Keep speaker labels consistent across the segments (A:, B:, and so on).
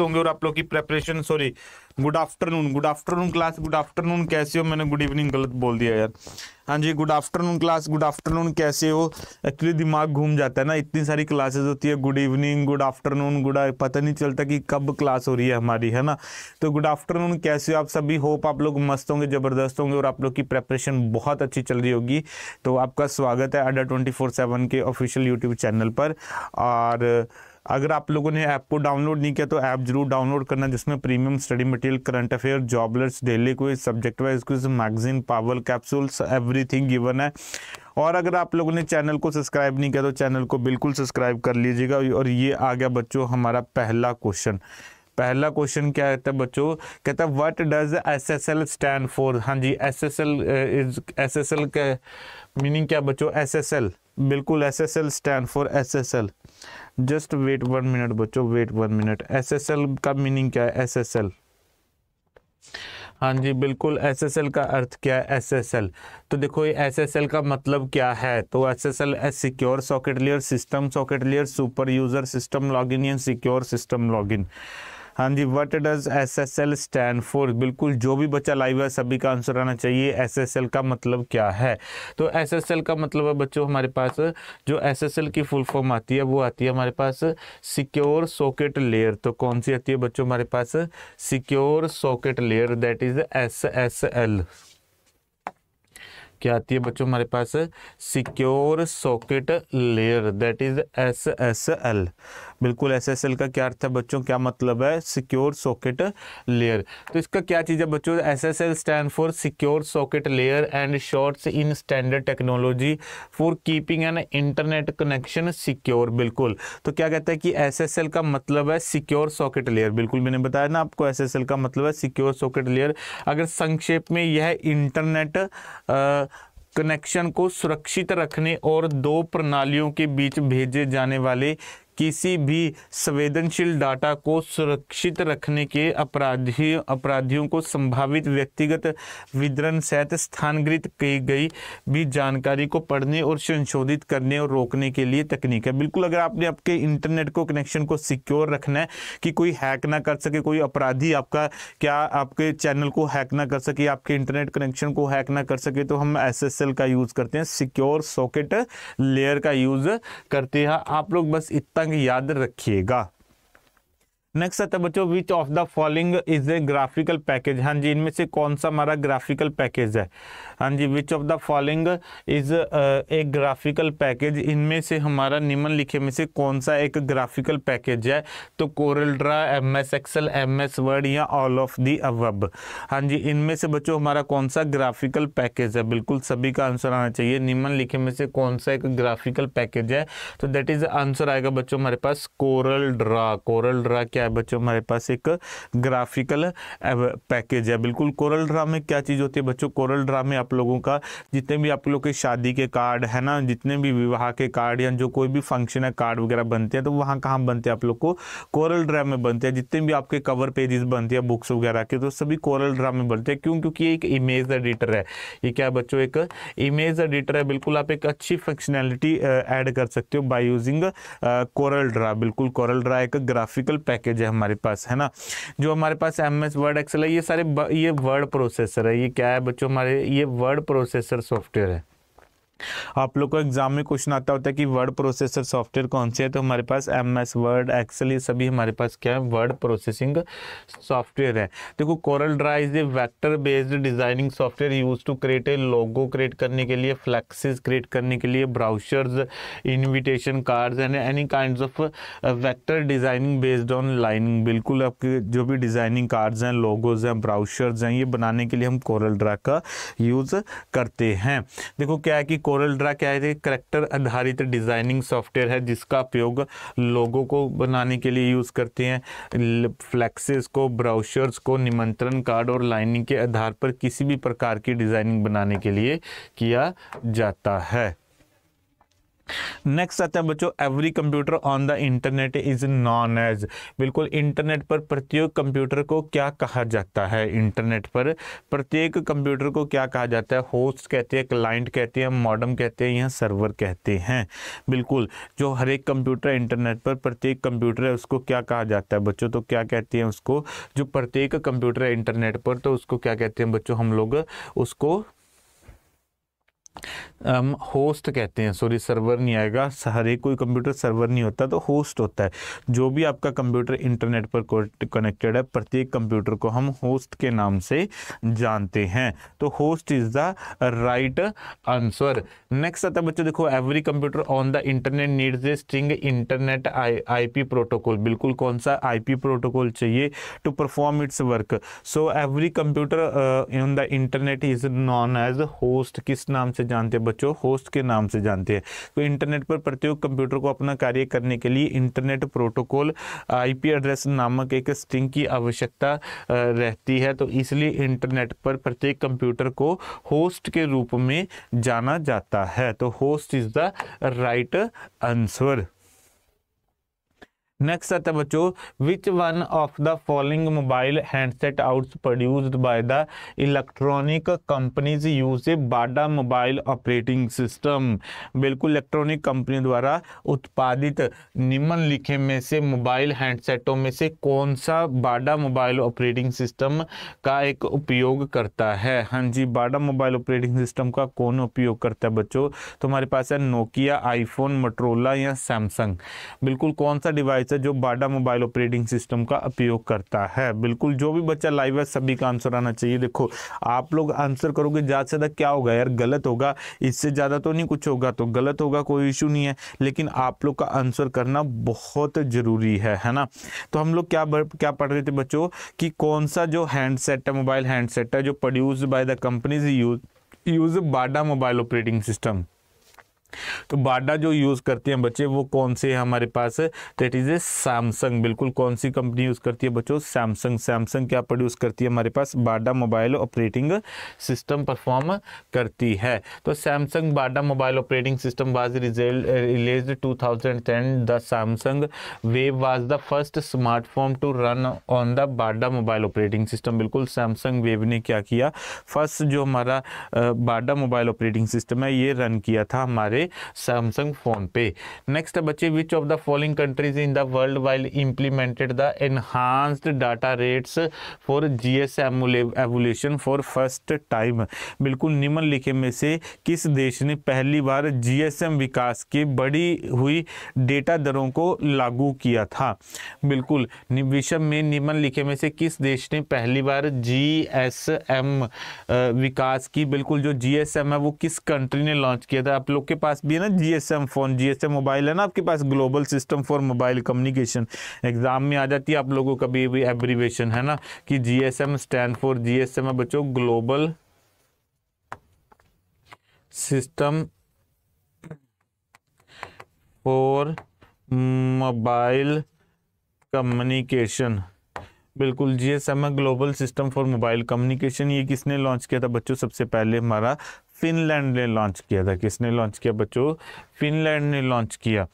A: होंगे और आप लोग की preparation sorry good afternoon good afternoon class good afternoon कैसे हो मैंने गुड इवनिंग गलत बोल दिया यार हाँ जी good afternoon class good afternoon कैसे हो एक्चुअली दिमाग घूम जाता है ना इतनी सारी क्लासेस होती है good evening good afternoon good पता नहीं चलता कि कब क्लास हो रही है हमारी है ना तो गुड आफ्टरनून कैसे हो आप सभी होप आप लोग मस्त होंगे ज़बरदस्त होंगे और आप लोग की प्रेपरेशन बहुत अच्छी चल रही होगी तो आपका स्वागत है अड्डा ट्वेंटी के ऑफिशियल यूट्यूब चैनल पर और अगर आप लोगों ने ऐप को डाउनलोड नहीं किया तो ऐप जरूर डाउनलोड करना जिसमें premium study material current affair जॉबलेट्स daily quiz subject wise quiz magazine power capsules everything given है और अगर आप लोगों ने चैनल को सब्सक्राइब नहीं किया तो चैनल को बिल्कुल सब्सक्राइब कर लीजिएगा और ये आ गया बच्चों हमारा पहला क्वेश्चन पहला क्वेश्चन क्या कहता है बच्चों कहता है what does SSL stand for हाँ जी एसएसएल इज एल का मीनिंग क्या बच्चों एसएसएल बिल्कुल S S L stand for S S L just wait one minute बच्चों wait one minute S S L का मीनिंग क्या है एस एस एल हाँ जी बिल्कुल एस एस एल का अर्थ क्या है एस एस एल तो देखो ये एल का मतलब क्या है तो S S L S secure socket layer system socket layer super user system login and secure system login हाँ जी what does SSL stand for बिल्कुल जो भी बच्चा लाइव है सभी का आंसर आना चाहिए एसएसएल का मतलब क्या है तो एसएसएल का मतलब है बच्चों हमारे पास जो एसएसएल की फुल फॉर्म आती है वो आती है हमारे पास सिक्योर सॉकेट लेयर तो कौन सी आती है बच्चों हमारे पास secure socket layer that is S S L क्या आती है बच्चों हमारे पास secure socket layer that is S S L बिल्कुल एस का क्या अर्थ है बच्चों क्या मतलब है सिक्योर सॉकेट लेयर तो इसका क्या चीज़ है बच्चों S S L stand for secure socket layer and shorts in standard technology for keeping an internet connection secure बिल्कुल तो क्या कहता है कि एस का मतलब है सिक्योर सॉकेट लेयर बिल्कुल मैंने बताया ना आपको एस का मतलब है सिक्योर सॉकेट लेयर अगर संक्षेप में यह इंटरनेट कनेक्शन को सुरक्षित रखने और दो प्रणालियों के बीच भेजे जाने वाले किसी भी संवेदनशील डाटा को सुरक्षित रखने के अपराधी अपराधियों को संभावित व्यक्तिगत वितरण सहित स्थानगृत की गई भी जानकारी को पढ़ने और संशोधित करने और रोकने के लिए तकनीक है बिल्कुल अगर आपने आपके इंटरनेट को कनेक्शन को सिक्योर रखना है कि कोई हैक ना कर सके कोई अपराधी आपका क्या आपके चैनल को हैक ना कर सके आपके इंटरनेट कनेक्शन को हैक ना कर सके तो हम एस का यूज़ करते हैं सिक्योर सॉकेट लेयर का यूज़ करते हैं आप लोग बस इतना तंग याद रखिएगा नेक्स्ट आता है बच्चों which of the following is a graphical package हाँ जी इनमें से कौन सा हमारा ग्राफिकल पैकेज है हाँ जी which of the following is a graphical package इनमें से हमारा लिखे में से कौन सा एक ग्राफिकल पैकेज है तो Corel draw M S Excel M S Word या ऑल ऑफ दी अवब हाँ जी इनमें से बच्चों हमारा कौन सा ग्राफिकल पैकेज है बिल्कुल सभी का आंसर आना चाहिए लिखे में से कौन सा एक ग्राफिकल पैकेज है तो दैट इज आंसर आएगा बच्चों हमारे पास कोरल ड्रा कोरल ड्रा क्या क्या है बच्चों हमारे पास एक ग्राफिकल पैकेज है बिल्कुल कोरल ड्रा क्या चीज़ होती है बच्चों कोरल ड्रामे आप लोगों का जितने भी आप लोग के शादी के कार्ड है ना जितने भी विवाह के कार्ड या जो कोई भी फंक्शन है कार्ड वगैरह बनते हैं तो वहाँ कहाँ बनते हैं आप लोग को कोरल ड्रामे बनते हैं जितने भी आपके कवर पेजेस बनते हैं बुक्स वगैरह के तो सभी कोरल ड्रा में बनते हैं क्यों क्योंकि एक इमेज एडिटर है ये क्या बच्चों एक इमेज एडिटर है बिल्कुल आप एक अच्छी फंक्शनैलिटी एड कर सकते हो बाई यूजिंग कोरल ड्रा बिल्कुल कोरल ड्रा एक ग्राफिकल पैकेज पैकेज है हमारे पास है ना जो हमारे पास एम एस वर्ड एक्सेल है ये सारे ये वर्ड प्रोसेसर है ये क्या है बच्चों हमारे ये वर्ड प्रोसेसर सॉफ्टवेयर है आप लोग को एग्जाम में क्वेश्चन आता होता है कि वर्ड प्रोसेसर सॉफ्टवेयर कौन से है तो हमारे पास एम एस वर्ड एक्सल ये सभी हमारे पास क्या है वर्ड प्रोसेसिंग सॉफ्टवेयर है देखो Corel draw is a vector based designing software use to create a logo create करने के लिए फ्लैक्सेस क्रिएट करने के लिए brochures invitation card and any kind of vector designing based on lining बिल्कुल आपके जो भी डिजाइनिंग कार्ड्स हैं लोगोज हैं ब्राउशर्स हैं ये बनाने के लिए हम कोरल ड्रा का यूज़ करते हैं देखो क्या है कि कोरल ड्रा क्या है करेक्टर आधारित डिज़ाइनिंग सॉफ्टवेयर है जिसका उपयोग लोगों को बनाने के लिए यूज़ करते हैं फ्लैक्सेस को ब्राउशर्स को निमंत्रण कार्ड और लाइनिंग के आधार पर किसी भी प्रकार की डिज़ाइनिंग बनाने के लिए किया जाता है नेक्स्ट आता है बच्चों every computer on the internet is known as बिल्कुल इंटरनेट पर प्रत्येक कंप्यूटर को क्या कहा जाता है इंटरनेट पर प्रत्येक कंप्यूटर को क्या कहा जाता है होस्ट कहते हैं क्लाइंट कहते हैं मॉडर्म कहते हैं या सर्वर कहते हैं बिल्कुल जो हर एक कंप्यूटर इंटरनेट पर प्रत्येक कंप्यूटर है उसको क्या कहा जाता है बच्चों तो क्या कहते हैं उसको जो प्रत्येक कंप्यूटर है इंटरनेट पर तो उसको क्या कहते हैं बच्चों हम लोग उसको हम होस्ट कहते हैं सॉरी सर्वर नहीं आएगा हर एक कोई कंप्यूटर सर्वर नहीं होता तो होस्ट होता है जो भी आपका कंप्यूटर इंटरनेट पर कनेक्टेड है प्रत्येक कंप्यूटर को हम होस्ट के नाम से जानते हैं तो host is the right answer next आता है बच्चों देखो every computer on the internet needs a string internet P protocol बिल्कुल कौन सा पी प्रोटोकॉल चाहिए to perform its work so every computer on the internet is known as host किस नाम से से जानते हैं बच्चों होस्ट के नाम से जानते हैं तो इंटरनेट पर प्रत्येक कंप्यूटर को अपना कार्य करने के लिए इंटरनेट प्रोटोकॉल आईपी एड्रेस नामक एक स्ट्रिंग की आवश्यकता रहती है तो इसलिए इंटरनेट पर प्रत्येक कंप्यूटर को होस्ट के रूप में जाना जाता है तो host is the right answer next आता है तो बच्चों which one of the following mobile handset outs produced by the electronic companies use a Bada mobile operating system बिल्कुल इलेक्ट्रॉनिक कंपनी द्वारा उत्पादित निम्नलिखे में से मोबाइल हैंडसेटों में से कौन सा बाडा मोबाइल ऑपरेटिंग सिस्टम का एक उपयोग करता है हाँ जी बाडा मोबाइल ऑपरेटिंग सिस्टम का कौन उपयोग करता है बच्चों तो हमारे पास है नोकिया आईफोन मट्रोला या सैमसंग बिल्कुल कौन सा डिवाइस बच्चा जो बाडा मोबाइल ऑपरेटिंग सिस्टम का उपयोग करता है बिल्कुल जो भी बच्चा लाइव है सभी का आंसर आना चाहिए देखो आप लोग आंसर करोगे ज़्यादा से ज़्यादा क्या होगा यार गलत होगा इससे ज़्यादा तो नहीं कुछ होगा तो गलत होगा कोई इशू नहीं है लेकिन आप लोग का आंसर करना बहुत ज़रूरी है है ना तो हम लोग क्या क्या पढ़ रहे थे बच्चों कि कौन सा जो हैंडसेट है मोबाइल हैंडसेट है जो produce by the companies use use Bada mobile operating system तो बाडा जो यूज़ करते हैं बच्चे वो कौन से है हमारे पास दैट इज़ ए सैमसंग बिल्कुल कौन सी कंपनी यूज़ करती है बच्चों सैमसंग सैमसंग क्या प्रोड्यूस करती है हमारे पास Bada mobile operating system perform करती है तो Samsung Bada mobile operating system was release two thousand ten the Samsung Wave was the first smartphone to run on the Bada mobile operating system बिल्कुल Samsung Wave ने क्या किया first जो हमारा बाडा mobile operating system है ये run किया था हमारे सैमसंग फोन पे नेक्स्ट बच्चे which of the following countries in the world while implemented the enhanced data rates for G S evolution for first time बिल्कुल निम्न लिखे में से किस देश ने पहली बार जीएसएम विकास के बढ़ी हुई डेटा दरों को लागू किया था बिल्कुल विषम में निम्न लिखे में से किस देश ने पहली बार जीएसएम विकास की बिल्कुल जो जीएसएम है वो किस कंट्री ने लॉन्च किया था आप लोग के पास पास भी है ना जीएसएम फ़ोन जीएसएम मोबाइल है ना आपके पास global system for mobile communication exam में आ जाती है आप लोगों का भी भी एब्रीवेशन है ना कि जीएसएम स्टैंड फॉर जीएसएम है बच्चों global system for mobile communication बिल्कुल G S M global system for mobile communication ये किसने लॉन्च किया था बच्चों सबसे पहले हमारा फिनलैंड ने लॉन्च किया था किसने लॉन्च किया बच्चों फिनलैंड ने लॉन्च किया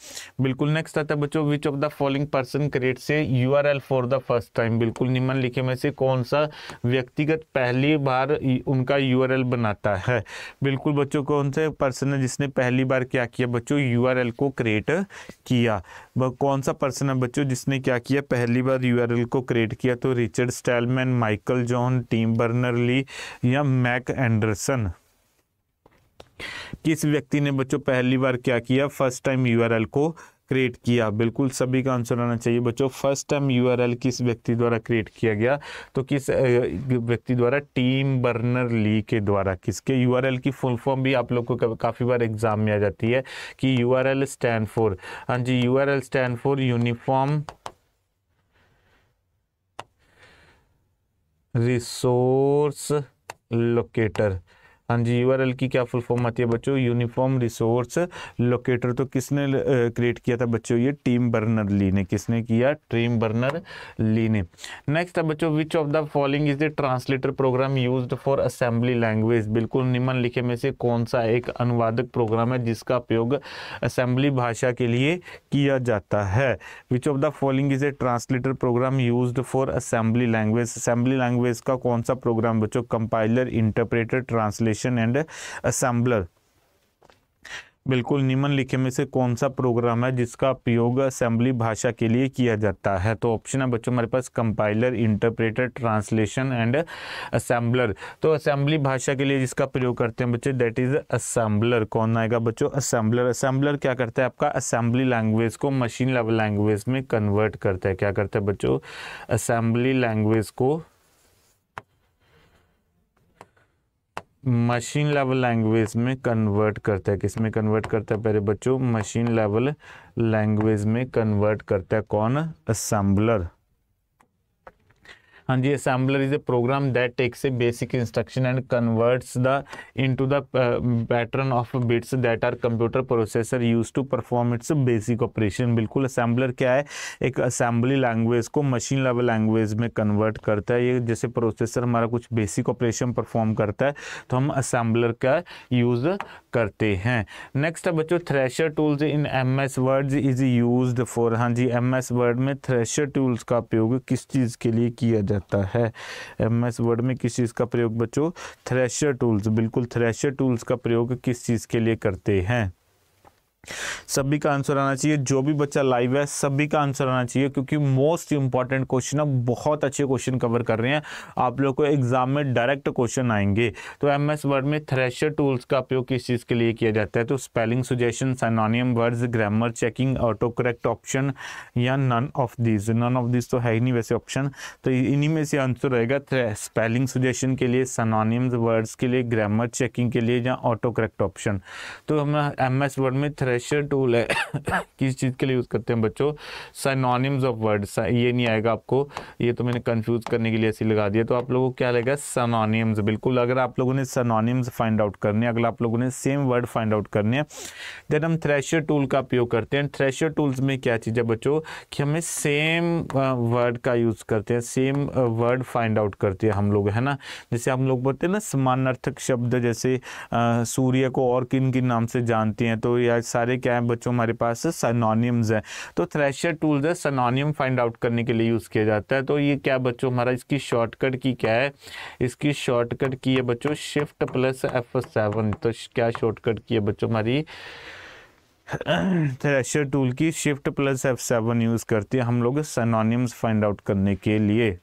A: बिल्कुल नेक्स्ट आता है बच्चों which of the following person create से U R L for the first time बिल्कुल लिखे में से कौन सा व्यक्तिगत पहली बार उनका यू आर एल बनाता है बिल्कुल बच्चों कौन से पर्सन है जिसने पहली बार क्या किया बच्चों यू आर एल को क्रिएट किया कौन सा पर्सन है बच्चों जिसने क्या किया पहली बार यू आर एल को क्रिएट किया तो Richard Stallman Michael John Tim Berners Lee या मैक एंडरसन किस व्यक्ति ने बच्चों पहली बार क्या किया फर्स्ट टाइम यू को क्रिएट किया बिल्कुल सभी का आंसर आना चाहिए बच्चों फर्स्ट टाइम यूआरएल किस व्यक्ति द्वारा क्रिएट किया गया तो किस व्यक्ति द्वारा टीम बर्नर ली के द्वारा किसके यूआरएल की फुल फॉर्म भी आप लोग को काफ़ी बार एग्जाम में आ जाती है कि यूआरएल स्टैंड फॉर हाँ जी R stand for uniform resource locator हाँ जी यू की क्या फुल फॉर्म आती है बच्चों यूनिफॉर्म रिसोर्स लोकेटर तो किसने क्रिएट किया था बच्चों ये टीम बर्नर ली ने किसने किया टीम बर्नर ली ने नेक्स्ट है बच्चों which of the following is the translator program use for assembly language बिल्कुल लिखे में से कौन सा एक अनुवादक प्रोग्राम है जिसका उपयोग असेंबली भाषा के लिए किया जाता है which of the following is a translator program use for assembly language assembly language का कौन सा प्रोग्राम बच्चों compiler interpreter translation operation and assembler बिल्कुल निम्न लिखे में से कौन सा प्रोग्राम है जिसका उपयोग असेंबली भाषा के लिए किया जाता है तो ऑप्शन है बच्चों हमारे पास compiler interpreter translation and assembler तो असेंबली भाषा के लिए जिसका प्रयोग करते हैं बच्चे दैट इज असेंबलर कौन आएगा बच्चों असेंबलर असेंबलर क्या करता है आपका असेंबली लैंग्वेज को मशीन लेवल लैंग्वेज में कन्वर्ट करता है क्या करता है बच्चों असेंबली लैंग्वेज को मशीन लेवल लैंग्वेज में कन्वर्ट करता है किसमें कन्वर्ट करता है पहले बच्चों मशीन लेवल लैंग्वेज में कन्वर्ट करता है कौन असेंबलर हाँ जी assembler is a program that takes a basic instruction and converts the into the pattern of bits that are computer processor use to perform it's basic operation बिल्कुल assembler क्या है एक assembly language को machine level language में convert करता है ये जैसे प्रोसेसर हमारा कुछ बेसिक ऑपरेशन परफॉर्म करता है तो हम असेंबलर का यूज करते हैं नेक्स्ट बच्चों thesaurus tools in M S Word is use for हाँ जी एम एस वर्ड में थ्रेशर टूल्स का उपयोग किस चीज़ के लिए किया जाए रहता है एम एस वर्ड में किस चीज़ का प्रयोग बच्चों थ्रेशर टूल्स बिल्कुल थ्रेशर टूल्स का प्रयोग किस चीज़ के लिए करते हैं सभी का आंसर आना चाहिए जो भी बच्चा लाइव है सभी का आंसर आना चाहिए क्योंकि मोस्ट इंपॉर्टेंट क्वेश्चन अब बहुत अच्छे क्वेश्चन कवर कर रहे हैं आप लोग को एग्जाम में डायरेक्ट क्वेश्चन आएंगे तो एम एस वर्ड में थ्रेशर टूल्स का उपयोग किस चीज़ के लिए किया जाता है तो spelling suggestion synonym words grammar checking auto correct option या none of this none of this तो है ही नहीं वैसे ऑप्शन तो इन्हीं में से आंसर रहेगा स्पेलिंग सुजेशन के लिए सनोनियम वर्ड्स के लिए ग्रामर चेकिंग के लिए या ऑटो करेक्ट ऑप्शन तो हम एम एस वर्ड में थ्रेशर टूल है किस चीज़ के लिए यूज़ करते हैं बच्चों सनोनिम्स ऑफ वर्ड ये नहीं आएगा आपको ये तो मैंने कंफ्यूज करने के लिए ऐसी लगा दिया तो आप लोगों को क्या लगेगा सनोनिम्स बिल्कुल अगर आप लोगों ने सनोनिम्स फाइंड आउट करने अगर आप लोगों ने सेम वर्ड फाइंड आउट करने हैं देन हम थ्रेशर टूल का उपयोग करते हैं थ्रेशर टूल्स में क्या चीज़ है बच्चों कि हमें सेम वर्ड का यूज़ करते हैं सेम वर्ड फाइंड आउट करते हैं हम लोग है ना जैसे हम लोग बोलते हैं ना समानार्थक शब्द जैसे सूर्य को और किन किन नाम से जानते हैं तो या सारे क्या है बच्चों हमारे पास सनोनियम्स हैं तो थ्रेशर टूल है सनोनियम फाइंड आउट करने के लिए यूज़ किया जाता है तो ये क्या बच्चों हमारा इसकी शॉर्टकट की क्या है इसकी शॉर्टकट की है बच्चों शिफ्ट प्लस एफ सेवन तो क्या शॉर्टकट की है बच्चों हमारी थ्रेशर टूल की shift plus F seven use करती है हम लोग सनोनियम्स फाइंड आउट करने के लिए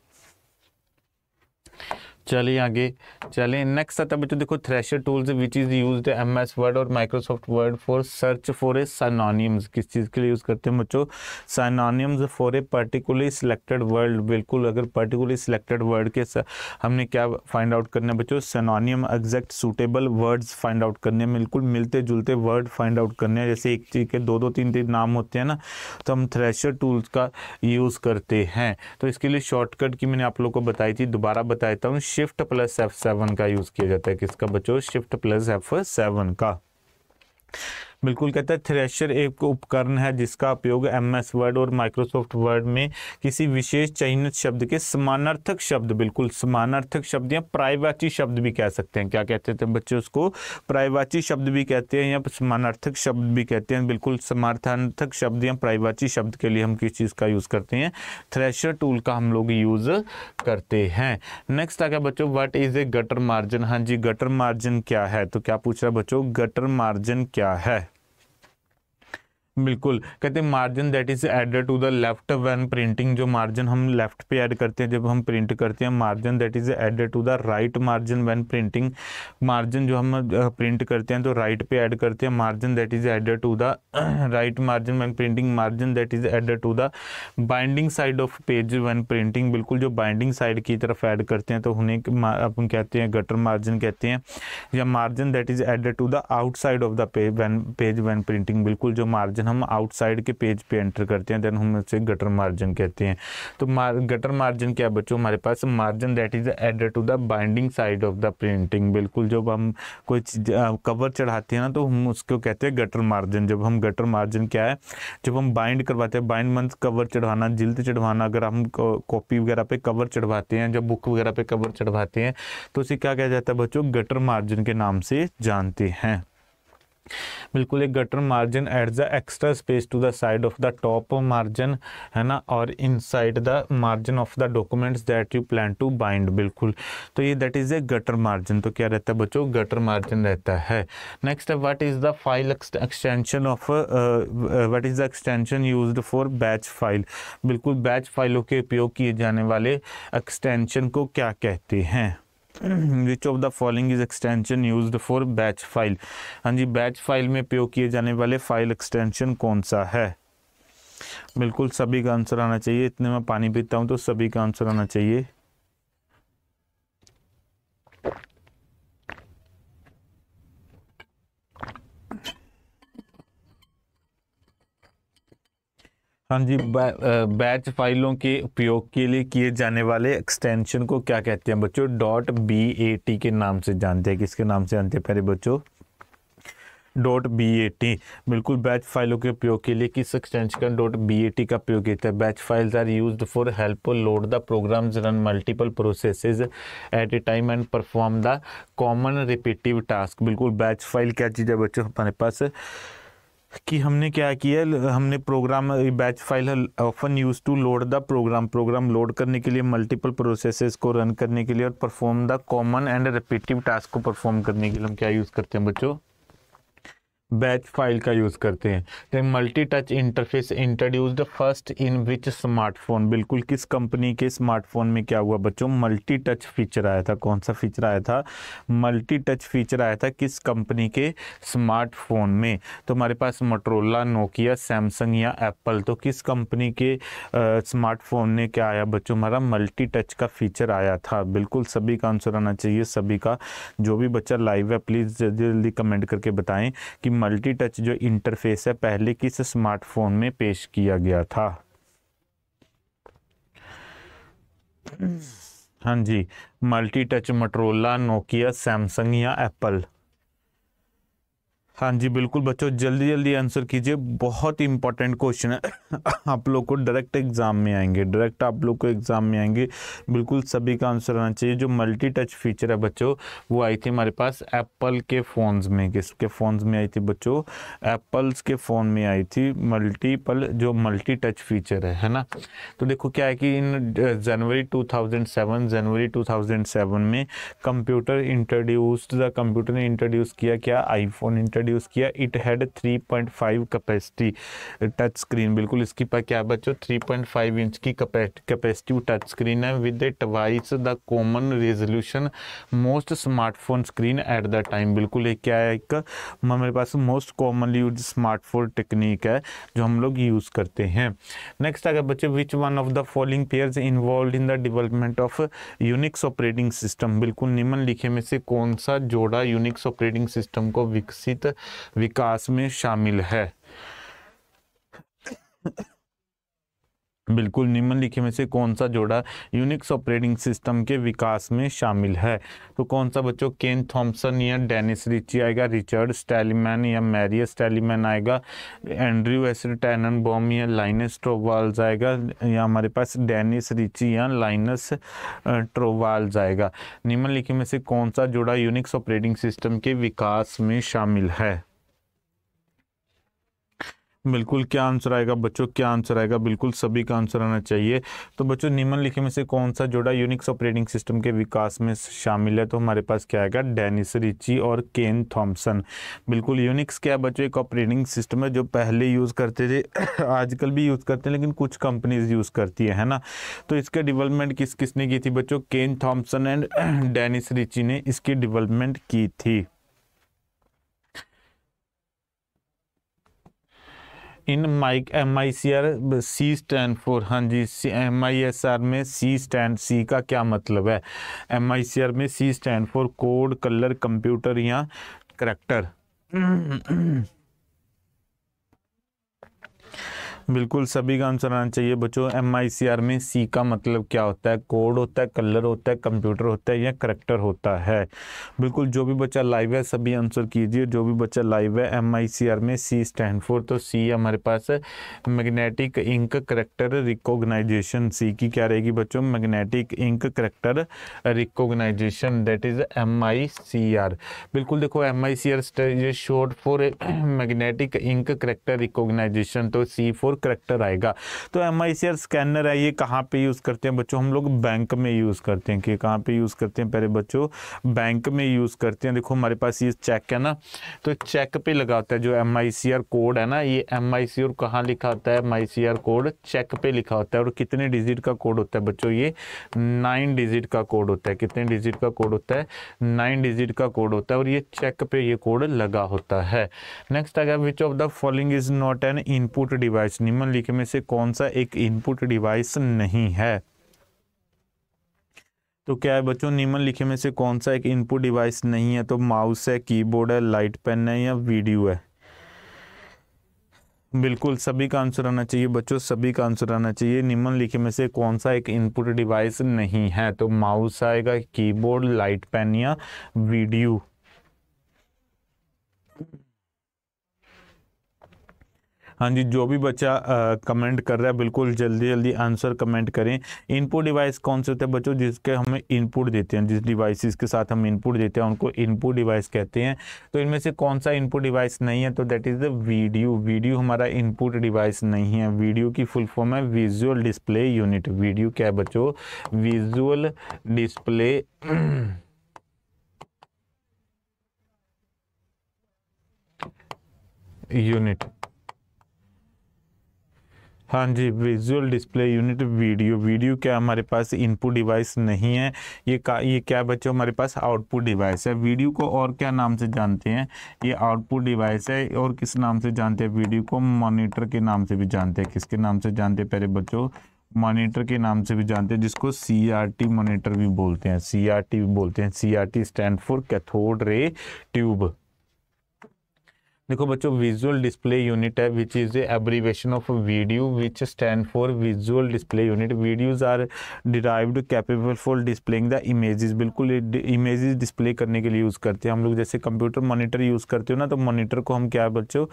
A: चलिए आगे चलिए नेक्स्ट आता है बच्चों देखो thesaurus tools which is use M S Word और Microsoft Word for search for a synonyms किस चीज़ के लिए यूज़ करते हैं बच्चों synonyms for a particular selected word बिल्कुल अगर पर्टिकुलर सिलेक्टेड वर्ड के हमने क्या फाइंड आउट करना है बच्चों synonym exact suitable words find out करने हैं बिल्कुल मिलते जुलते वर्ड फाइंड आउट करने हैं जैसे एक चीज़ के दो दो तीन तीन नाम होते हैं ना तो हम थ्रेशर टूल्स का यूज़ करते हैं तो इसके लिए शॉर्टकट की मैंने आप लोग को बताई थी दोबारा बताता हूँ शिफ्ट प्लस एफ सेवन का यूज किया जाता है किसका बच्चों शिफ्ट प्लस एफ सेवन का बिल्कुल कहते हैं थ्रेशर एक उपकरण है जिसका उपयोग एम एस वर्ड और माइक्रोसॉफ्ट वर्ड में किसी विशेष चयनित शब्द के समानार्थक शब्द बिल्कुल समानार्थक शब्द या प्रायवाची शब्द भी कह सकते हैं क्या कहते थे बच्चे उसको प्रायवाची शब्द भी कहते हैं या समानार्थक शब्द भी कहते हैं बिल्कुल समार्थार्थक शब्द या प्रायवाची शब्द के लिए हम किस चीज़ का यूज़ करते हैं थ्रेशर टूल का हम लोग यूज़ करते हैं नेक्स्ट आ गया बच्चों what is a gutter margin हाँ जी गटर मार्जिन क्या है तो क्या पूछ रहा है बच्चों गटर मार्जिन क्या है बिल्कुल कहते हैं margin that is added to the left when printing जो मार्जिन हम लेफ्ट पे ऐड करते हैं जब हम प्रिंट करते हैं margin that is added to the right margin when printing margin जो हम प्रिंट करते हैं तो राइट पे ऐड करते हैं margin that is added to the right margin when printing margin that is added to the binding side of page when printing बिल्कुल जो बाइंडिंग साइड की तरफ ऐड करते हैं तो उन्हें अपन कहते हैं गटर मार्जिन कहते हैं या margin that is added to the outside of the page when page printing बिल्कुल जो मार्जिन देन हम आउटसाइड के पेज पे एंटर करते हैं देन हम उसे गटर मार्जिन कहते हैं तो मार, गटर मार्जिन क्या बच्चों हमारे पास margin that is add to the binding side of the printing बिल्कुल जब हम कोई कवर चढ़ाते हैं ना तो हम उसको कहते हैं गटर मार्जिन जब हम गटर मार्जिन क्या है जब हम बाइंड करवाते हैं बाइंड मंथ कवर चढ़वाना जिल्द चढ़वाना अगर हम कॉपी वगैरह पे कवर चढ़वाते हैं जब बुक वगैरह पे कवर चढ़वाते हैं तो उसे क्या कहा जाता है बच्चों गटर मार्जिन के नाम से जानते हैं बिल्कुल एक gutter margin adds the extra space to the side of the top margin है ना और inside the margin of the documents that you plan to bind बिल्कुल तो ये that is a gutter margin तो क्या रहता है बच्चों गटर मार्जिन रहता है next what is the file extension of what is the extension use for batch file बिल्कुल बैच फाइलों के उपयोग किए जाने वाले एक्सटेंशन को क्या कहते हैं which of the following is extension use for batch file हाँ जी बैच फाइल में प्रयोग किए जाने वाले फाइल एक्सटेंशन कौन सा है बिल्कुल सभी का आंसर आना चाहिए इतने मैं पानी पीता हूँ तो सभी का आंसर आना चाहिए हाँ जी बै, बैच फाइलों के उपयोग के लिए किए जाने वाले एक्सटेंशन को क्या कहते हैं बच्चों डॉट बी ए टी के नाम से जानते हैं किसके नाम से जानते हैं पहले बच्चों डॉट बी ए टी बिल्कुल बैच फाइलों के उपयोग के लिए किस एक्सटेंशन का डॉट बी ए टी का उपयोग किया जाता है batch files are use for help load the programs run multiple processes at a time and perform the common repetitive task बिल्कुल बैच फाइल क्या चीज़ है बच्चों हमारे पास कि हमने क्या किया हमने program batch file often use to load the program program load करने के लिए मल्टीपल प्रोसेसेस को रन करने के लिए और perform the common and repetitive task को परफॉर्म करने के लिए हम क्या यूज़ करते हैं बच्चों बैच फाइल का यूज़ करते हैं तो multi touch interface introduced first in which smartphone बिल्कुल किस कंपनी के स्मार्टफोन में क्या हुआ बच्चों मल्टी टच फीचर आया था कौन सा फीचर आया था मल्टी टच फीचर आया था किस कंपनी के स्मार्टफोन में तो हमारे पास मोटरोला नोकिया सैमसंग या एप्पल तो किस कंपनी के स्मार्टफोन ने क्या आया बच्चों हमारा मल्टी टच का फीचर आया था बिल्कुल सभी का आंसर आना चाहिए सभी का जो भी बच्चा लाइव है प्लीज़ जल्दी जल्दी कमेंट करके बताएं कि मल्टी टच जो इंटरफेस है पहले किस स्मार्टफोन में पेश किया गया था हाँ जी multi touch Motorola Nokia Samsung या एप्पल हाँ जी बिल्कुल बच्चों जल्दी जल्दी आंसर कीजिए बहुत ही इंपॉर्टेंट क्वेश्चन है आप लोग को डायरेक्ट एग्जाम में आएंगे डायरेक्ट आप लोग को एग्जाम में आएंगे बिल्कुल सभी का आंसर आना चाहिए जो मल्टी टच फीचर है बच्चों वो आई थी हमारे पास एप्पल के फ़ोन्स में किसके फ़ोन्स में आई थी बच्चों एप्पल्स के फ़ोन में आई थी मल्टीपल जो मल्टी टच फीचर है है ना तो देखो क्या है कि in January two January two में कंप्यूटर इंट्रोड्यूस्ड द कंप्यूटर ने इंट्रोड्यूस किया क्या आईफोन इंट्रोड्यूस इंट्रोड्यूस किया it had 3.5 capacity touch screen बिल्कुल इसकी पर क्या बच्चों 3.5 इंच की कैपेसिटी टच स्क्रीन है with twice the common resolution most smartphone screen at the time बिल्कुल एक क्या है एक हमारे पास most commonly use smartphone technique है जो हम लोग यूज़ करते हैं नेक्स्ट अगर बच्चे which one of the following pair involve in the development of Unix operating system बिल्कुल निम्न लिखे में से कौन सा जोड़ा यूनिक्स ऑपरेटिंग सिस्टम को विकसित विकास में शामिल है बिल्कुल निम्नलिखित में से कौन सा जोड़ा यूनिक्स ऑपरेटिंग सिस्टम के विकास में शामिल है तो कौन सा बच्चों केन थॉम्सन या डेनिस रिची आएगा रिचर्ड स्टेलीमैन या मैरियस स्टेलीमैन आएगा एंड्रयू एस टैनन बॉम या लाइनस ट्रोवाल्स आएगा या हमारे पास डेनिस रिची या लाइनस ट्रोवाल्स आएगा निम्नलिखित में से कौन सा जोड़ा यूनिक्स ऑपरेटिंग सिस्टम के विकास में शामिल है बिल्कुल क्या आंसर आएगा बच्चों क्या आंसर आएगा बिल्कुल सभी का आंसर आना चाहिए तो बच्चों निम्नलिखित में से कौन सा जोड़ा यूनिक्स ऑपरेटिंग सिस्टम के विकास में शामिल है तो हमारे पास क्या आएगा डेनिस रिची और केन थॉम्सन बिल्कुल यूनिक्स क्या बच्चों एक ऑपरेटिंग सिस्टम है जो पहले यूज़ करते थे आजकल भी यूज़ करते हैं लेकिन कुछ कंपनीज यूज़ करती है, है ना तो इसका डिवेलपमेंट किस किसने की थी बच्चों Ken Thompson and Dennis Ritchie ने इसकी डिवेलपमेंट की थी in mic M I C R C stand for हाँ जी एम आई एस आर में सी स्टैंड सी का क्या मतलब है एम आई सी आर में C stand for code colour computer या करेक्टर बिल्कुल सभी का आंसर आना चाहिए बच्चों एम आई सी आर में सी का मतलब क्या होता है कोड होता है कलर होता है कंप्यूटर होता है या करेक्टर होता है बिल्कुल जो भी बच्चा लाइव है सभी आंसर कीजिए जो भी बच्चा लाइव है एम आई सी आर में सी स्टैंड फोर तो सी हमारे पास magnetic ink character recognition C की क्या रहेगी बच्चों magnetic ink character recognition that is M I C R बिल्कुल देखो M I C R short for magnetic ink character recognition तो सी फोर और करेक्टर आएगा तो M I C R scanner है ये कहाँ पे यूज़ करते हैं बच्चों हम लोग बैंक में यूज़ करते हैं कि कहाँ पे यूज़ करते हैं पहले बच्चों बैंक में यूज़ करते हैं देखो हमारे पास ये चेक है ना तो चेक पे लगा होता है जो M I C R code है ना ये एम आई सी आर कहाँ लिखा होता है M I C R code check पे लिखा होता है और कितने डिजिट का कोड होता है बच्चों ये नाइन डिजिट का कोड होता है कितने डिजिट का कोड होता है नाइन डिजिट का कोड होता है और ये चेक पे ये कोड लगा होता है नेक्स्ट आ गया which of the following is not an input device निम्नलिखित में से कौन सा एक इनपुट डिवाइस नहीं है तो क्या है बच्चों निम्नलिखित में से कौन सा एक इनपुट डिवाइस नहीं है तो माउस है कीबोर्ड है लाइट पेन है या वीडियो है बिल्कुल सभी का आंसर आना चाहिए बच्चों सभी का आंसर आना चाहिए निम्नलिखित में से कौन सा एक इनपुट डिवाइस नहीं है तो माउस आएगा कीबोर्ड लाइट पेन या वीडियो हाँ जी जो भी बच्चा कमेंट कर रहा है बिल्कुल जल्दी जल्दी आंसर कमेंट करें इनपुट डिवाइस कौन से होते हैं बच्चों जिसके हमें इनपुट देते हैं जिस डिवाइसिस के साथ हम इनपुट देते हैं उनको इनपुट डिवाइस कहते हैं तो इनमें से कौन सा इनपुट डिवाइस नहीं है तो that is the video video हमारा इनपुट डिवाइस नहीं है वीडियो की फुल फॉर्म है विजुअल डिस्प्ले यूनिट वीडियो क्या है बच्चों विजुअल डिस्प्ले यूनिट हाँ जी visual display unit video video क्या हमारे पास इनपुट डिवाइस नहीं है ये का ये क्या बच्चों हमारे पास आउटपुट डिवाइस है वीडियो को और क्या नाम से जानते हैं ये आउटपुट डिवाइस है और किस नाम से जानते हैं वीडियो को मॉनिटर के नाम से भी जानते हैं किसके नाम से जानते हैं पहले बच्चों मॉनिटर के नाम से भी जानते हैं जिसको सी आर टी मॉनिटर भी बोलते हैं सी आर टी बोलते हैं C R T stand for cathode ray tube देखो बच्चों विजुअल डिस्प्ले यूनिट है which is abbreviation of video which stand for visual display unit videos are derived capable for displaying the images बिल्कुल images display करने के लिए use करते हैं हम लोग जैसे कंप्यूटर मॉनिटर यूज़ करते हो ना तो मॉनिटर को हम क्या बच्चों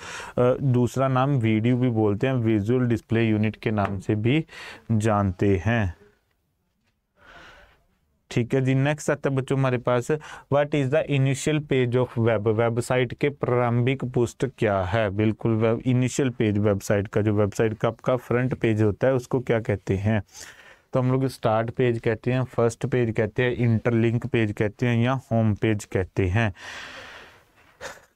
A: दूसरा नाम वीडियो भी बोलते हैं विजुअल डिस्प्ले यूनिट के नाम से भी जानते हैं ठीक है जी नेक्स्ट आता है बच्चों हमारे पास what is the initial page of web website के प्रारंभिक पुष्ट क्या है बिल्कुल वेब इनिशियल पेज वेबसाइट का जो वेबसाइट का आपका फ्रंट पेज होता है उसको क्या कहते हैं तो हम लोग स्टार्ट पेज कहते हैं फर्स्ट पेज कहते हैं इंटरलिंक पेज कहते हैं या होम पेज कहते हैं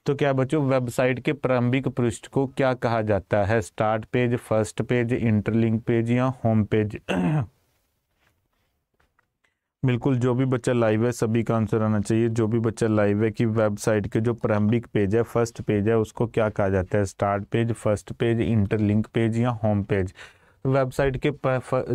A: तो क्या बच्चों वेबसाइट के प्रारंभिक पृष्ठ को क्या कहा जाता है start page first page interlink page या होम पेज बिल्कुल जो भी बच्चा लाइव है सभी का आंसर आना चाहिए जो भी बच्चा लाइव है कि वेबसाइट के जो प्रारंभिक पेज है फर्स्ट पेज है उसको क्या कहा जाता है start page first page interlink page या होम पेज वेबसाइट के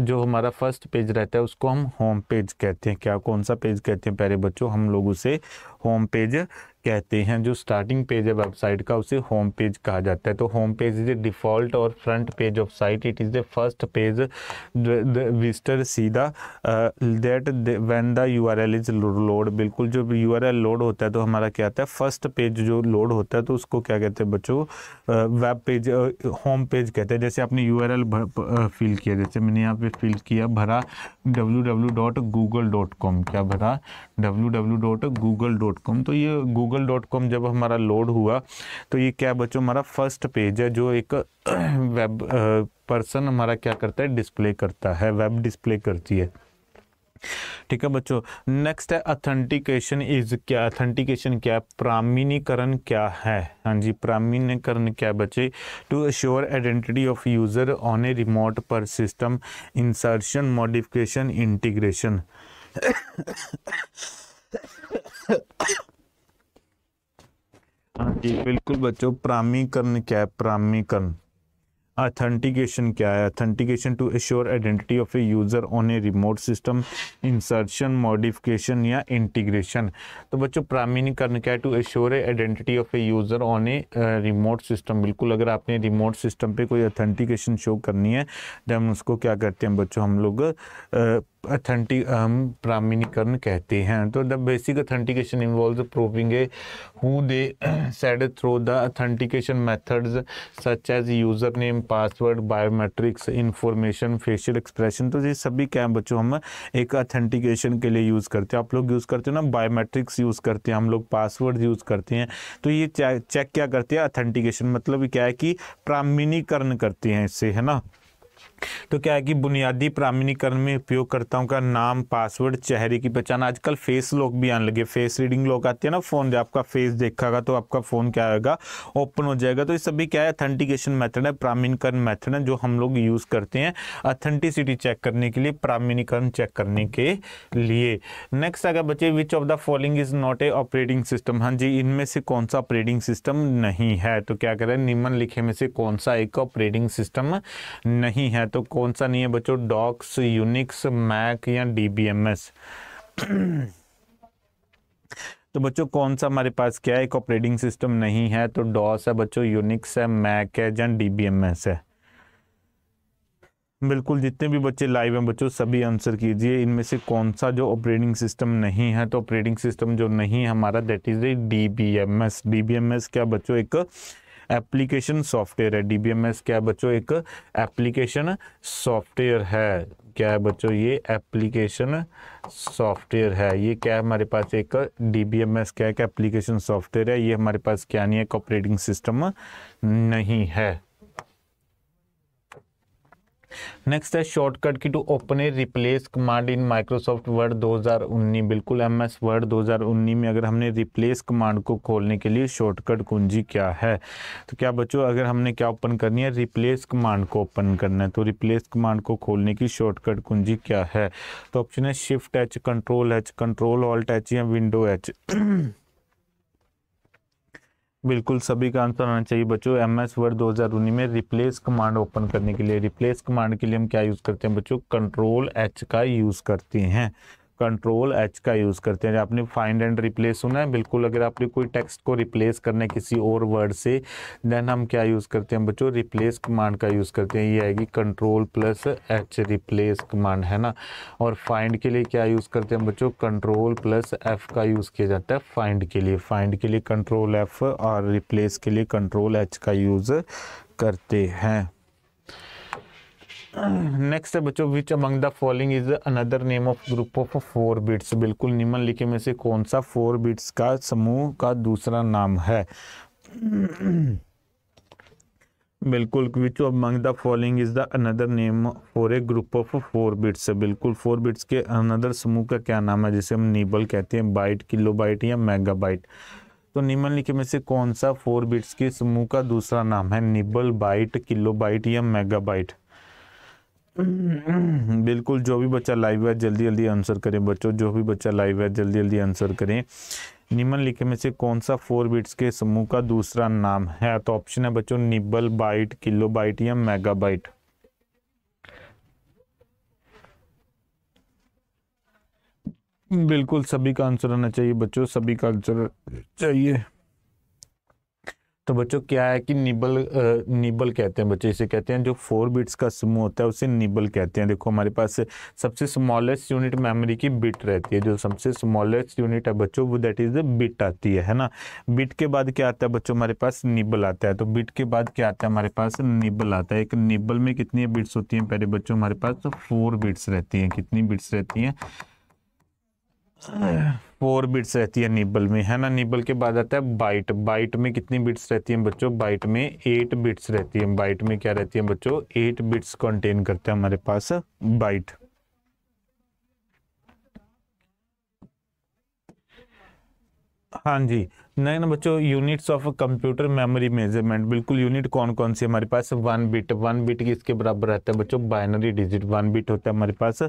A: जो हमारा फर्स्ट पेज रहता है उसको हम होम पेज कहते हैं क्या कौन सा पेज कहते हैं प्यारे बच्चों हम लोग उसे होम पेज कहते हैं जो स्टार्टिंग पेज है वेबसाइट का उसे होम पेज कहा जाता है तो home page is a default और front page of site it is the first page visitor सीधा that when the U R L is load बिल्कुल जब यू आर एल लोड होता है तो हमारा क्या आता है फर्स्ट पेज जो लोड होता है तो उसको क्या कहते हैं बच्चों वेब पेज होम पेज कहते हैं जैसे आपने यू आर एल फिल किया जैसे मैंने यहाँ पे फिल किया भरा W W dot Google dot com क्या भरा www.google.com तो ये google.com जब हमारा लोड हुआ तो ये क्या बच्चों हमारा फर्स्ट पेज है जो एक वेब पर्सन हमारा क्या करता है डिस्प्ले करता है वेब डिस्प्ले करती है ठीक है बच्चों नेक्स्ट है अथेंटिकेशन इज क्या अथेंटिकेशन क्या है प्रामीणीकरण क्या है हाँ जी प्रामीणीकरण क्या बच्चे to assure identity of user on a remote पर सिस्टम इंसर्शन मॉडिफिकेशन इंटीग्रेशन हाँ जी बिल्कुल बच्चों प्रामीकरण क्या है प्रामीकरण अथेंटिकेशन क्या है authentication to assure identity of a user on a remote system insertion modification या इंटीग्रेशन तो बच्चों प्रामीणीकरण क्या है to assure a identity of a user on a remote system बिल्कुल अगर आपने रिमोट सिस्टम पे कोई अथेंटिकेशन शो करनी है तो हम उसको क्या करते हैं बच्चों हम लोग uh, अथेंटिक हम प्रामीणीकरण कहते हैं तो the basic authentication involve proving a who they said through the authentication methods such as user name password biometrics information facial expression तो ये सभी क्या बच्चों हम एक अथेंटिकेशन के लिए यूज़ करते हैं आप लोग यूज़ करते हो ना बायोमेट्रिक्स यूज़ करते हैं हम लोग पासवर्ड यूज़ करते हैं तो ये चेक क्या करते हैं अथेंटिकेशन मतलब क्या है कि प्रामीणीकरण करते हैं इससे है ना तो क्या है कि बुनियादी प्रामीणीकरण में उपयोगकर्ताओं का नाम पासवर्ड चेहरे की पहचान आजकल फेस लॉक भी आने लगे फेस रीडिंग लॉक आती है ना फ़ोन आपका फेस देखेगा तो आपका फ़ोन क्या होगा ओपन हो जाएगा तो ये सभी क्या है अथेंटिकेशन मेथड है प्रामीणीकरण मेथड है जो हम लोग यूज़ करते हैं अथेंटिसिटी चेक करने के लिए प्रामीणीकरण चेक करने के लिए नेक्स्ट अगर बच्चे which of the following is not a operating system हाँ जी इनमें से कौन सा ऑपरेटिंग सिस्टम नहीं है तो क्या करें लिखे में से कौन सा एक ऑपरेटिंग सिस्टम नहीं है तो कौन सा नहीं है बच्चों डॉक्स यूनिक्स मैक या डीबीएमएस तो बच्चों कौन सा हमारे पास क्या है एक ऑपरेटिंग सिस्टम नहीं है तो डॉस है बच्चों यूनिक्स है मैक है या डीबीएमएस है बिल्कुल जितने भी बच्चे लाइव हैं बच्चों सभी आंसर कीजिए इनमें से कौन सा जो ऑपरेटिंग सिस्टम नहीं है तो ऑपरेटिंग सिस्टम जो नहीं है हमारा that is D B M S D B M S क्या बच्चों एक एप्लीकेशन सॉफ्टवेयर है डीबीएमएस क्या है बच्चों एक एप्लीकेशन सॉफ्टवेयर है क्या है बच्चों ये एप्लीकेशन सॉफ्टवेयर है ये क्या है हमारे पास एक डीबीएमएस क्या है एप्लीकेशन सॉफ्टवेयर है ये हमारे पास क्या नहीं है ऑपरेटिंग सिस्टम नहीं है नेक्स्ट है shortcut key to open a replace command in Microsoft Word 2019 बिल्कुल एम एस वर्ड 2019 में अगर हमने रिप्लेस कमांड को खोलने के लिए शॉर्टकट कुंजी क्या है तो क्या बच्चों अगर हमने क्या ओपन करनी है रिप्लेस कमांड को ओपन करना है तो रिप्लेस कमांड को खोलने की शॉर्टकट कुंजी क्या है तो ऑप्शन है shift H control H control alt H या विंडो एच बिल्कुल सभी का आंसर आना चाहिए बच्चों एम एस वर्ड दो हजार उन्नीस में रिप्लेस कमांड ओपन करने के लिए रिप्लेस कमांड के लिए हम क्या यूज़ करते हैं बच्चों कंट्रोल एच का यूज़ करते हैं कंट्रोल एच का यूज करते हैं आपने फाइंड एंड रिप्लेस सुना है बिल्कुल अगर आपने कोई टेक्स्ट को रिप्लेस करना है किसी और वर्ड से देन हम क्या यूज करते हैं बच्चों रिप्लेस कमांड का यूज करते हैं ये आएगी control plus H replace command है ना और फाइंड के लिए क्या यूज करते हैं बच्चों कंट्रोल प्लस एफ का यूज किया जाता है फाइंड के लिए फाइंड के लिए कंट्रोल एफ और रिप्लेस के लिए कंट्रोल एच का यूज करते हैं नेक्स्ट है बच्चों which among the following is another name of group of four bits बिल्कुल लिखे में से कौन सा फोर बिट्स का समूह का दूसरा नाम है बिल्कुल which among the following is the another name for a group of four bits बिल्कुल फोर बिट्स के अनदर समूह का क्या नाम है जिसे हम नीबल कहते हैं बाइट किलो बाइट या मेगा बाइट तो लिखे में से कौन सा फोर बिट्स के समूह का दूसरा नाम है निबल बाइट किलो बाइट या मेगा बाइट हम्म, बिल्कुल जो भी बच्चा लाइव है जल्दी जल्दी आंसर करें बच्चों जो भी बच्चा लाइव है जल्दी जल्दी आंसर करें निम्नलिखित में से कौन सा फोर बिट्स के समूह का दूसरा नाम है तो ऑप्शन है बच्चों निबल बाइट किलो बाइट या मेगा बाइट बिल्कुल सभी का आंसर होना चाहिए बच्चों सभी का आंसर चाहिए तो बच्चों क्या है कि निबल निबल कहते हैं बच्चे इसे कहते हैं जो फोर बिट्स का समूह होता है उसे निबल कहते हैं देखो हमारे पास सबसे स्मॉलेस्ट यूनिट मेमोरी की बिट रहती है जो सबसे स्मॉलेस्ट यूनिट है बच्चों वो दैट इज द बिट आती है है ना बिट के बाद क्या आता है बच्चों हमारे पास निबल आता है तो बिट के बाद क्या आता है हमारे पास निबल आता है एक निबल में कितनी बिट्स होती हैं पहले बच्चों हमारे पास तो फोर बिट्स रहती हैं कितनी बिट्स रहती हैं फोर बिट्स रहती है निबल में है ना निबल के बाद आता है बाइट बाइट में कितनी बिट्स रहती हैं बच्चों बाइट में एट बिट्स रहती है बाइट में क्या रहती है बच्चों एट बिट्स कंटेन करते हैं हमारे पास बाइट हाँ जी ना बच्चों units of computer memory measurement बिल्कुल यूनिट कौन कौन सी हमारे पास वन बिट वन बिट किसके बराबर रहता है बच्चों बाइनरी डिजिट वन बिट होता है हमारे पास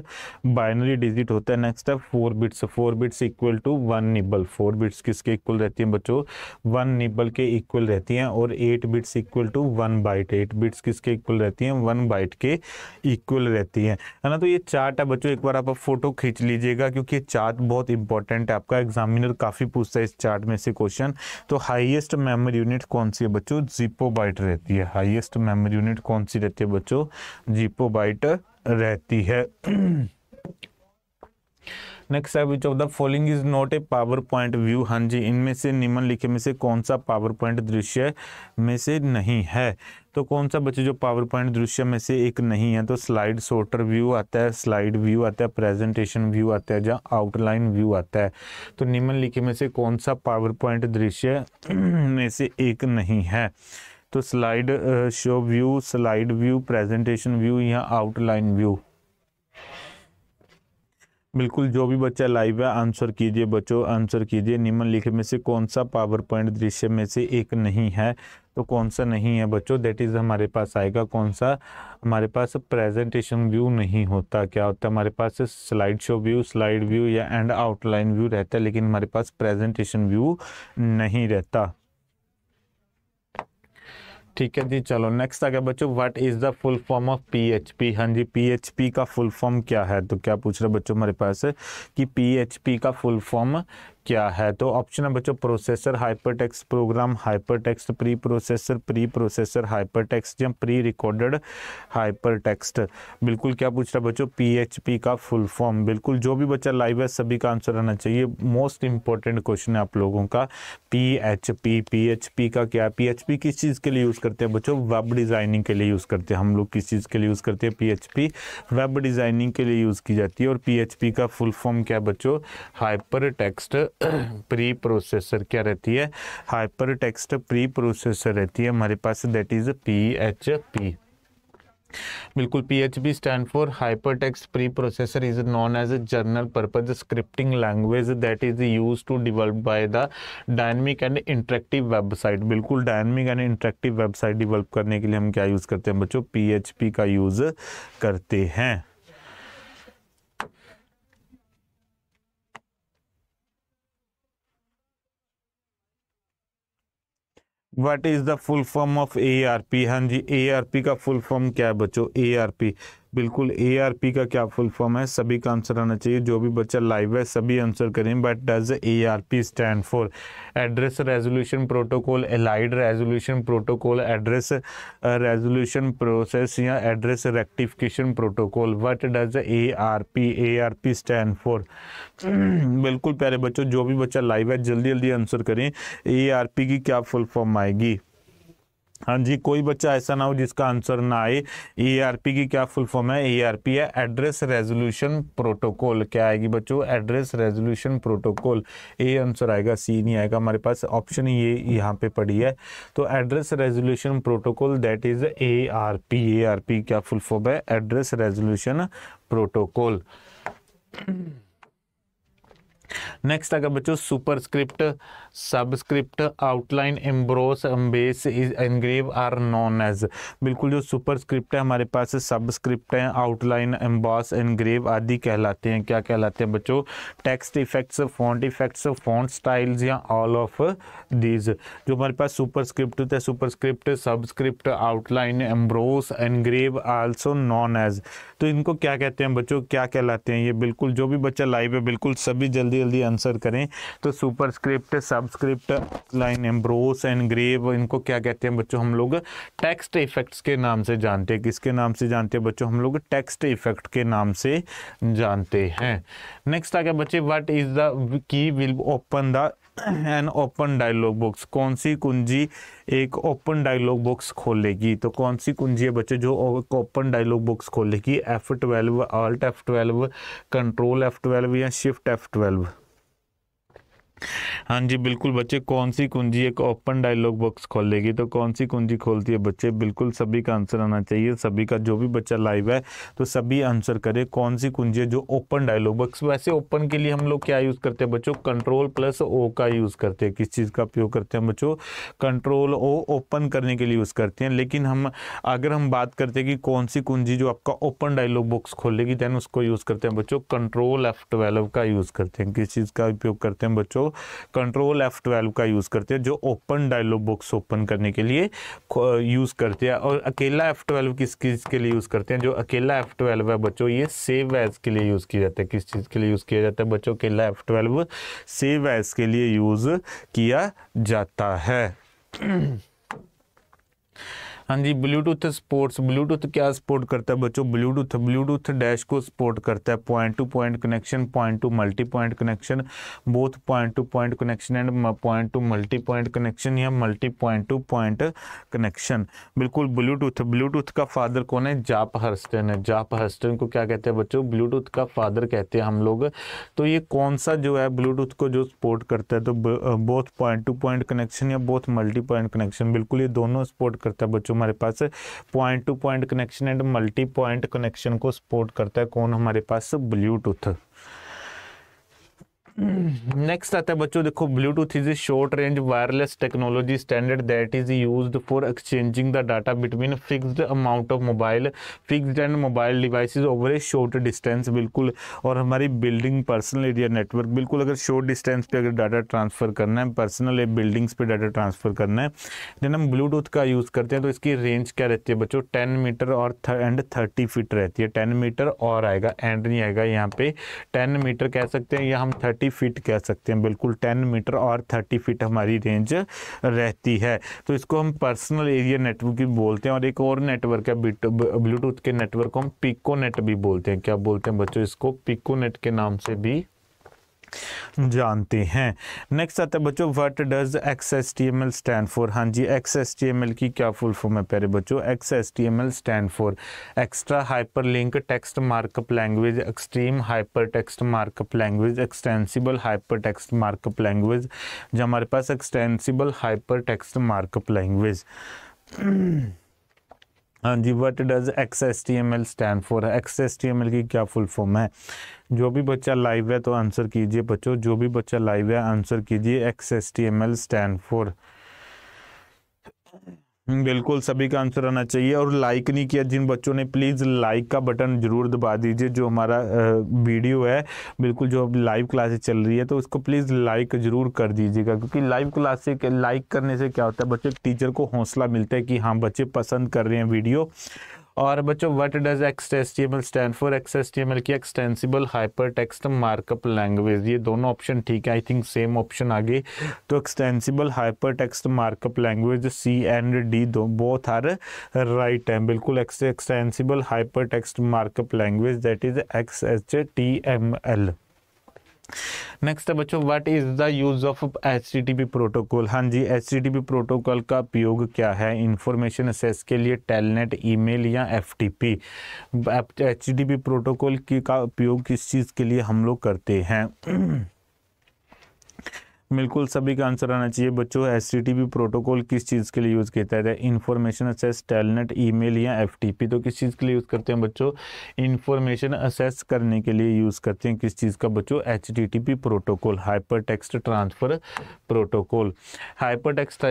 A: बाइनरी डिजिट होता है नेक्स्ट है four bits four bits equal to one nibble four bits किसके इक्वल रहती हैं बच्चों वन निबल के इक्वल रहती हैं और eight bits equal to one byte eight bits किसके इक्वल रहती हैं वन बाइट के इक्वल रहती हैं है ना तो ये चार्ट है बच्चों एक बार आप फोटो खींच लीजिएगा क्योंकि ये चार्ट बहुत इंपॉर्टेंट है आपका एग्जामिनर काफ़ी पूछता है इस चार्ट में से क्वेश्चन क्वेश्चन तो हाईएस्ट मेमोरी यूनिट कौन सी है बच्चों जीपो बाइट रहती है हाईएस्ट मेमोरी यूनिट कौन सी रहती है बच्चों जीपो बाइट रहती है नेक्स्ट है which of the following is not a power point view हाँ जी इनमें से लिखे में से कौन सा पावर पॉइंट दृश्य में से नहीं है तो कौन सा बच्चे जो पावर पॉइंट दृश्य में से एक नहीं है तो स्लाइड सोर्टर व्यू आता है स्लाइड व्यू आता है प्रेजेंटेशन व्यू आता है या आउटलाइन व्यू आता है तो लिखे में से कौन सा पावर पॉइंट दृश्य में से एक नहीं है तो slide show view slide view presentation view या आउटलाइन व्यू बिल्कुल जो भी बच्चा लाइव है आंसर कीजिए बच्चों आंसर कीजिए निम्नलिखित में से कौन सा पावर पॉइंट दृश्य में से एक नहीं है तो कौन सा नहीं है बच्चों दैट इज़ हमारे पास आएगा कौन सा हमारे पास प्रेजेंटेशन व्यू नहीं होता क्या होता है हमारे पास slide show view slide view या एंड आउटलाइन व्यू रहता है लेकिन हमारे पास प्रेजेंटेशन व्यू नहीं रहता ठीक है जी चलो नेक्स्ट आ गया बच्चों what is the full form of PHP हाँ जी पीएचपी का फुल फॉर्म क्या है तो क्या पूछ रहे बच्चों मेरे पास कि पीएचपी का फुल फॉर्म क्या है तो ऑप्शन है बच्चों processor hypertext program hypertext pre processor pre processor text या प्री रिकॉर्डेड हाइपरटेक्स्ट बिल्कुल क्या पूछ रहा है बच्चों पीएचपी का फुल फॉर्म बिल्कुल जो भी बच्चा लाइव है सभी का आंसर आना चाहिए मोस्ट इंपॉर्टेंट क्वेश्चन है आप लोगों का पीएचपी पीएचपी का क्या पीएचपी किस चीज़ के लिए यूज़ करते हैं बच्चों वेब डिज़ाइनिंग के लिए यूज़ करते हैं हम लोग किस चीज़ के लिए यूज़ करते हैं पीएचपी वेब डिज़ाइनिंग के लिए यूज़ की जाती है और पीएचपी का फुल फॉर्म क्या है बच्चों हाइपर टेक्स्ट प्री प्रोसेसर क्या रहती है हाइपर टेक्स्ट प्री प्रोसेसर रहती है हमारे पास that is P H P बिल्कुल P H P stand for hyper text pre processor is known as a general purpose scripting language that is use to develop by the dynamic and interactive website बिल्कुल dynamic and interactive website develop करने के लिए हम क्या use करते हैं बच्चों P H P का यूज़ करते हैं what is the full form of A R P हाँ जी ए आर पी का फुल फॉर्म क्या है बच्चों ए आर पी बिल्कुल ए आर पी का क्या फुल फॉर्म है सभी का आंसर आना चाहिए जो भी बच्चा लाइव है सभी आंसर करें but does A R P stand for address resolution protocol allied resolution protocol address resolution process या address rectification protocol what does A R P A R P stand for बिल्कुल प्यारे बच्चों जो भी बच्चा लाइव है जल्दी जल्दी आंसर करें ए आर पी की क्या फुल फॉर्म आएगी हाँ जी कोई बच्चा ऐसा ना हो जिसका आंसर ना आए ईआरपी e की क्या फुल फॉर्म है ईआरपी e है एड्रेस रेजोल्यूशन प्रोटोकॉल क्या आएगी बच्चों address resolution protocol A answer आएगा सी नहीं आएगा हमारे पास ऑप्शन ये यहाँ पे पड़ी है तो address resolution protocol that is A R P A R P क्या फुल फॉर्म है एड्रेस रेजोल्यूशन प्रोटोकॉल नेक्स्ट अगर बच्चों superscript subscript outline emboss emboss is engrave are known as बिल्कुल जो सुपरस्क्रिप्ट है हमारे पास सबस्क्रिप्ट है आउटलाइन एम्बॉस एनग्रेव आदि कहलाते हैं क्या कहलाते हैं बच्चों text effects font effects font styles या ऑल ऑफ दीज जो हमारे पास सुपरस्क्रिप्ट होते हैं superscript subscript outline emboss engrave also known as तो इनको क्या कहते हैं बच्चों क्या कहलाते हैं ये बिल्कुल जो भी बच्चा लाइव है बिल्कुल सभी जल्दी जल्दी आंसर करें तो superscript subscript line emboss engrave इनको क्या कहते हैं बच्चों हम लोग टेक्स्ट इफेक्ट्स के नाम से जानते हैं किसके नाम से जानते हैं बच्चों हम लोग टेक्स्ट इफेक्ट के नाम से जानते हैं नेक्स्ट आ गया बच्चे what is the key will open the an open dialog box कौन सी कुंजी एक ओपन डायलॉग बॉक्स खोलेगी तो कौन सी कुंजी है बच्चे जो ओपन डायलॉग बॉक्स खोलेगी F twelve alt F twelve control F twelve या शिफ्ट एफ ट्वेल्व हाँ जी बिल्कुल बच्चे कौन सी कुंजी एक ओपन डायलॉग बॉक्स खोलेगी तो कौन सी कुंजी खोलती है बच्चे बिल्कुल सभी का आंसर आना चाहिए सभी का जो भी बच्चा लाइव है तो सभी आंसर करे कौन सी कुंजी है जो ओपन डायलॉग बॉक्स वैसे ओपन के लिए हम लोग क्या यूज़ करते हैं बच्चों कंट्रोल प्लस ओ का यूज़ करते हैं किस चीज़ का उपयोग करते हैं बच्चों कंट्रोल ओ ओपन करने के लिए यूज़ करते हैं लेकिन हम अगर हम बात करते हैं कि कौन सी कुंजी जो आपका ओपन डायलॉग बॉक्स खोलेगी देन उसको यूज़ करते हैं बच्चों कंट्रोल एफ ट्वेल्व का यूज़ करते हैं किस चीज़ का उपयोग करते हैं बच्चों कंट्रोल एफ ट्वेल्व का यूज़ करते हैं जो ओपन डायलॉग बॉक्स ओपन करने के लिए यूज़ करते हैं और अकेला एफ ट्वेल्व किस चीज़ के लिए यूज़ करते हैं जो अकेला एफ ट्वेल्व है बच्चों ये सेव एज के लिए यूज़ किया जाता है किस चीज़ के लिए यूज़ किया जाता है बच्चों अकेला एफ ट्वेल्व सेव एज के लिए यूज़ किया जाता है हाँ जी ब्लूटूथ स्पोर्ट्स ब्लूटूथ क्या सपोर्ट करता है बच्चों ब्लूटूथ ब्लूटूथ डैश को सपोर्ट करता है point to point connection point to multi point connection both point to point connection and point to multi point connection या multi point to point connection बिल्कुल Bluetooth Bluetooth का father कौन है जाप Hurston है जाप हर्स्टन को क्या कहते हैं बच्चों ब्लूटूथ का फादर कहते हैं हम लोग तो ये कौन सा जो है ब्लूटूथ को जो सपोर्ट करता है तो both point to point connection या बोथ मल्टी पॉइंट कनेक्शन बिल्कुल ये दोनों सपोर्ट करता है बच्चों जो हमारे पास point to point connection and multi point connection को सपोर्ट करता है कौन हमारे पास ब्लूटूथ नेक्स्ट हम्म, आता है बच्चों देखो Bluetooth is a short range wireless technology standard that is used for exchanging the data between fixed amount of mobile fixed and mobile devices over a short distance बिल्कुल और हमारी बिल्डिंग पर्सनल एरिया नेटवर्क बिल्कुल अगर short distance पे अगर data transfer करना है personal buildings पे डाटा ट्रांसफ़र करना है देन हम ब्लूटूथ का यूज़ करते हैं तो इसकी रेंज क्या रहती है बच्चों टेन मीटर और एंड थर्टी फीट रहती है टेन मीटर और आएगा एंड नहीं आएगा यहाँ पे टेन मीटर कह सकते हैं या हम थर्टी 30 फीट कह सकते हैं बिल्कुल टेन मीटर और थर्टी फीट हमारी रेंज रहती है तो इसको हम पर्सनल एरिया नेटवर्क भी बोलते हैं और एक और नेटवर्क है ब्लूटूथ के नेटवर्क को हम पिको नेट भी बोलते हैं क्या बोलते हैं बच्चों इसको पिको नेट के नाम से भी जानते हैं नेक्स्ट आता है बच्चों what does X S T M L stand for हाँ जी X S T M L की क्या फुल फॉर्म है प्यारे बच्चों X S T M L stand for extra hyper link text markup language extreme hyper text markup language extensible hyper text markup language जो हमारे पास extensible hyper text markup language हाँ जी what does X S T M L stand for है x S T M L की क्या full form है जो भी बच्चा लाइव है तो आंसर कीजिए बच्चों जो भी बच्चा लाइव है आंसर कीजिए X S T M L stand for hmm, बिल्कुल सभी का आंसर आना चाहिए और लाइक नहीं किया जिन बच्चों ने प्लीज़ लाइक का बटन जरूर दबा दीजिए जो हमारा वीडियो है बिल्कुल जो अब लाइव क्लासेस चल रही है तो उसको प्लीज़ लाइक ज़रूर कर दीजिएगा क्योंकि लाइव क्लास से लाइक करने से क्या होता है बच्चे टीचर को हौसला मिलता है कि हाँ बच्चे पसंद कर रहे हैं वीडियो और बच्चों what does X S T M L stand for X S T M L की extensible hyper text markup language ये दोनों ऑप्शन ठीक है आई थिंक सेम ऑप्शन आगे तो extensible hyper text markup language C and D दो both are right है बिल्कुल extensible hyper text markup language that is X H T M L next है बच्चों what is the use of H protocol हाँ जी H protocol का उपयोग क्या है इंफॉर्मेशन असेस के लिए टेलनेट ईमेल या F T P H protocol का उपयोग किस चीज़ के लिए हम लोग करते हैं बिल्कुल सभी का आंसर आना चाहिए बच्चों एस प्रोटोकॉल किस चीज़ के लिए यूज़ किया जाता है इन्फॉर्मेशन असेस टेलनेट ईमेल या एफ तो किस चीज़ के लिए यूज़ करते हैं बच्चों इन्फॉर्मेशन असेस करने के लिए यूज़ करते हैं किस चीज़ का बच्चों H protocol hyper text transfer protocol hyper text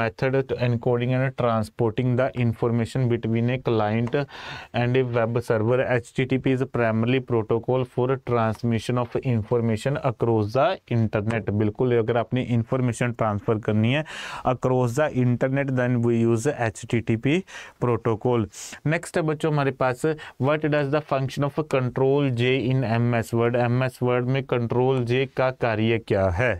A: method encoding and transporting the information between a client and a web server H is primary protocol for transmission of information across the internet बिल्कुल अगर आपने information transfer करनी है across the internet then we use H protocol next है बच्चों हमारे पास what does the function of control J in M S Word M S Word में कंट्रोल जे का कार्य क्या है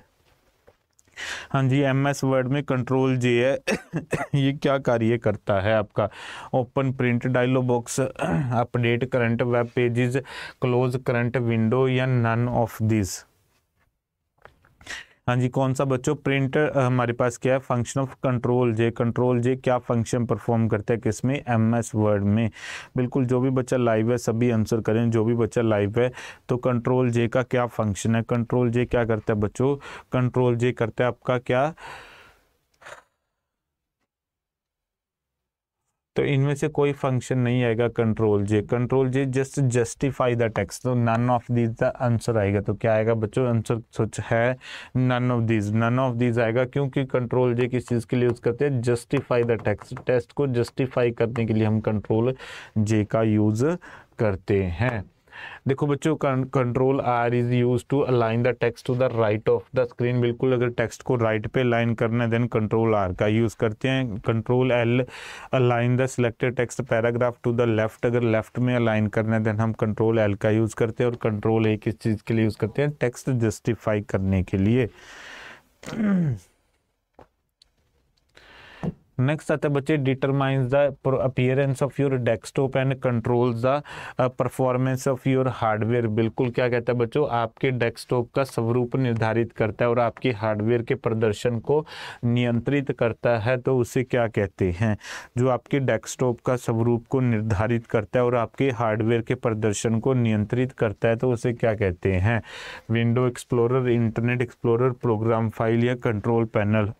A: हाँ जी एम एस वर्ड में कंट्रोल जे है ये क्या कार्य करता है आपका open print dialog box update current web pages close current window या नन ऑफ दिस हाँ जी कौन सा बच्चों प्रिंटर हमारे पास क्या है function of control J control J क्या फंक्शन परफॉर्म करता है किसमें एम एस वर्ड में बिल्कुल जो भी बच्चा लाइव है सभी आंसर करें जो भी बच्चा लाइव है तो कंट्रोल जे का क्या फंक्शन है कंट्रोल जे क्या करता है बच्चों कंट्रोल जे करता है आपका क्या तो इनमें से कोई फंक्शन नहीं आएगा control J control J just justify the text तो none of these the answer आएगा तो क्या आएगा बच्चों आंसर सोच है none of these none of these आएगा क्योंकि कंट्रोल जे किस चीज़ के लिए यूज़ करते हैं जस्टिफाई द टेक्स्ट टेस्ट को जस्टिफाई करने के लिए हम कंट्रोल जे का यूज़ करते हैं देखो बच्चों control R is use to align the text to the right of the screen बिल्कुल अगर टेक्स्ट को राइट right पे अलाइन करना है देन कंट्रोल आर का यूज करते हैं control L align the selected text paragraph to the left अगर लेफ्ट में अलाइन करना है देन हम कंट्रोल एल का यूज करते हैं और कंट्रोल ए किस चीज के लिए यूज करते हैं टेक्स्ट जस्टिफाई करने के लिए नेक्स्ट आता है बच्चे determines the appearance of your desktop and controls the performance of your hardware बिल्कुल क्या कहता है बच्चों आपके डेस्कटॉप का स्वरूप निर्धारित करता है और आपके हार्डवेयर के प्रदर्शन को नियंत्रित करता है तो उसे क्या कहते हैं जो आपके डेस्कटॉप का स्वरूप को निर्धारित करता है और आपके हार्डवेयर के प्रदर्शन को नियंत्रित करता है तो उसे क्या कहते हैं window explorer internet explorer program file या कंट्रोल पैनल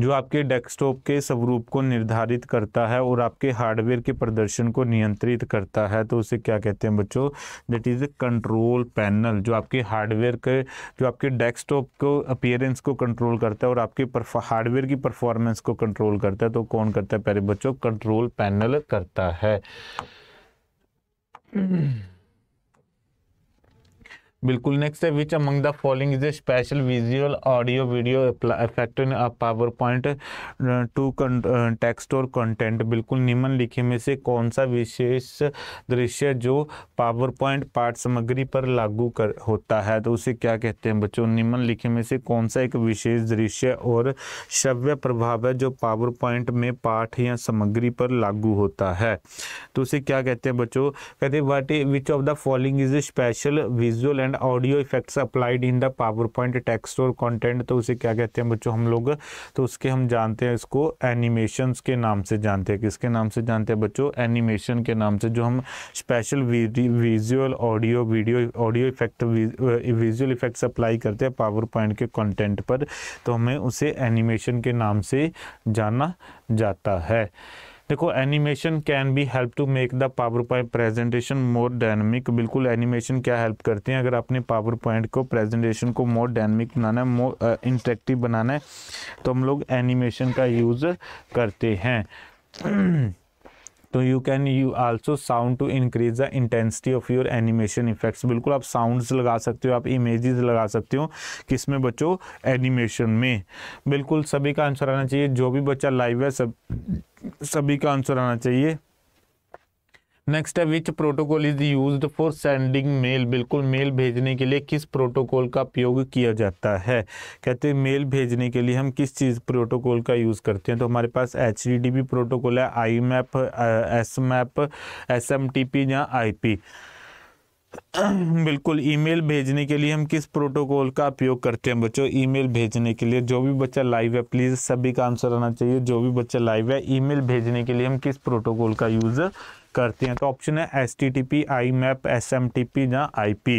A: जो आपके डेस्कटॉप के स्वरूप को निर्धारित करता है और आपके हार्डवेयर के प्रदर्शन को नियंत्रित करता है तो उसे क्या कहते हैं बच्चों that is a control panel जो आपके हार्डवेयर के जो आपके डेस्कटॉप को अपियरेंस को कंट्रोल करता है और आपके हार्डवेयर की परफॉर्मेंस को कंट्रोल करता है तो कौन करता है पहले बच्चों कंट्रोल पैनल करता है hmm. बिल्कुल नेक्स्ट है which among the following is a special visual audio video effect in PowerPoint to text और कंटेंट बिल्कुल निम्नलिखित में से कौन सा विशेष दृश्य जो पावर पॉइंट पाठ सामग्री पर लागू कर होता है तो उसे क्या कहते हैं बच्चों निम्नलिखित में से कौन सा एक विशेष दृश्य और श्रव्य प्रभाव है जो पावर पॉइंट में पाठ या सामग्री पर लागू होता है तो उसे क्या कहते हैं बच्चों कहते हैं what which of the following is a special visual and and audio effects applied in the PowerPoint text और कॉन्टेंट तो उसे क्या कहते हैं बच्चों हम लोग तो उसके हम जानते हैं इसको एनिमेशन के नाम से जानते हैं किसके नाम से जानते हैं बच्चों एनिमेशन के नाम से जो हम special visual audio video audio effect visual effects apply करते हैं पावर पॉइंट के कॉन्टेंट पर तो हमें उसे एनिमेशन के नाम से जाना जाता है देखो animation can be help to make the PowerPoint presentation more dynamic बिल्कुल एनिमेशन क्या हेल्प करते हैं अगर आपने पावर पॉइंट को प्रेजेंटेशन को मोर डायनमिक बनाना है मोर इंटरेक्टिव बनाना है तो हम लोग एनिमेशन का यूज़ करते हैं तो you can you also sound to increase the intensity of your animation effects बिल्कुल आप साउंड्स लगा सकते हो आप इमेजेस लगा सकते हो किस में बच्चों एनिमेशन में बिल्कुल सभी का आंसर आना चाहिए जो भी बच्चा लाइव है सब सभी का आंसर आना चाहिए नेक्स्ट है which protocol is use for sending mail बिल्कुल मेल भेजने के लिए किस प्रोटोकॉल का प्रयोग किया जाता है कहते हैं मेल भेजने के लिए हम किस चीज़ प्रोटोकॉल का यूज़ करते हैं तो हमारे पास एच प्रोटोकॉल है IMAP S map S M T P या आई पी बिल्कुल ईमेल भेजने के लिए हम किस प्रोटोकॉल का उपयोग करते हैं बच्चों ईमेल भेजने के लिए जो भी बच्चा लाइव है प्लीज़ सभी का आंसर आना चाहिए जो भी बच्चा लाइव है ईमेल भेजने के लिए हम किस प्रोटोकॉल का यूज़ करते हैं तो ऑप्शन है S T T P IMAP S M T P या आई पी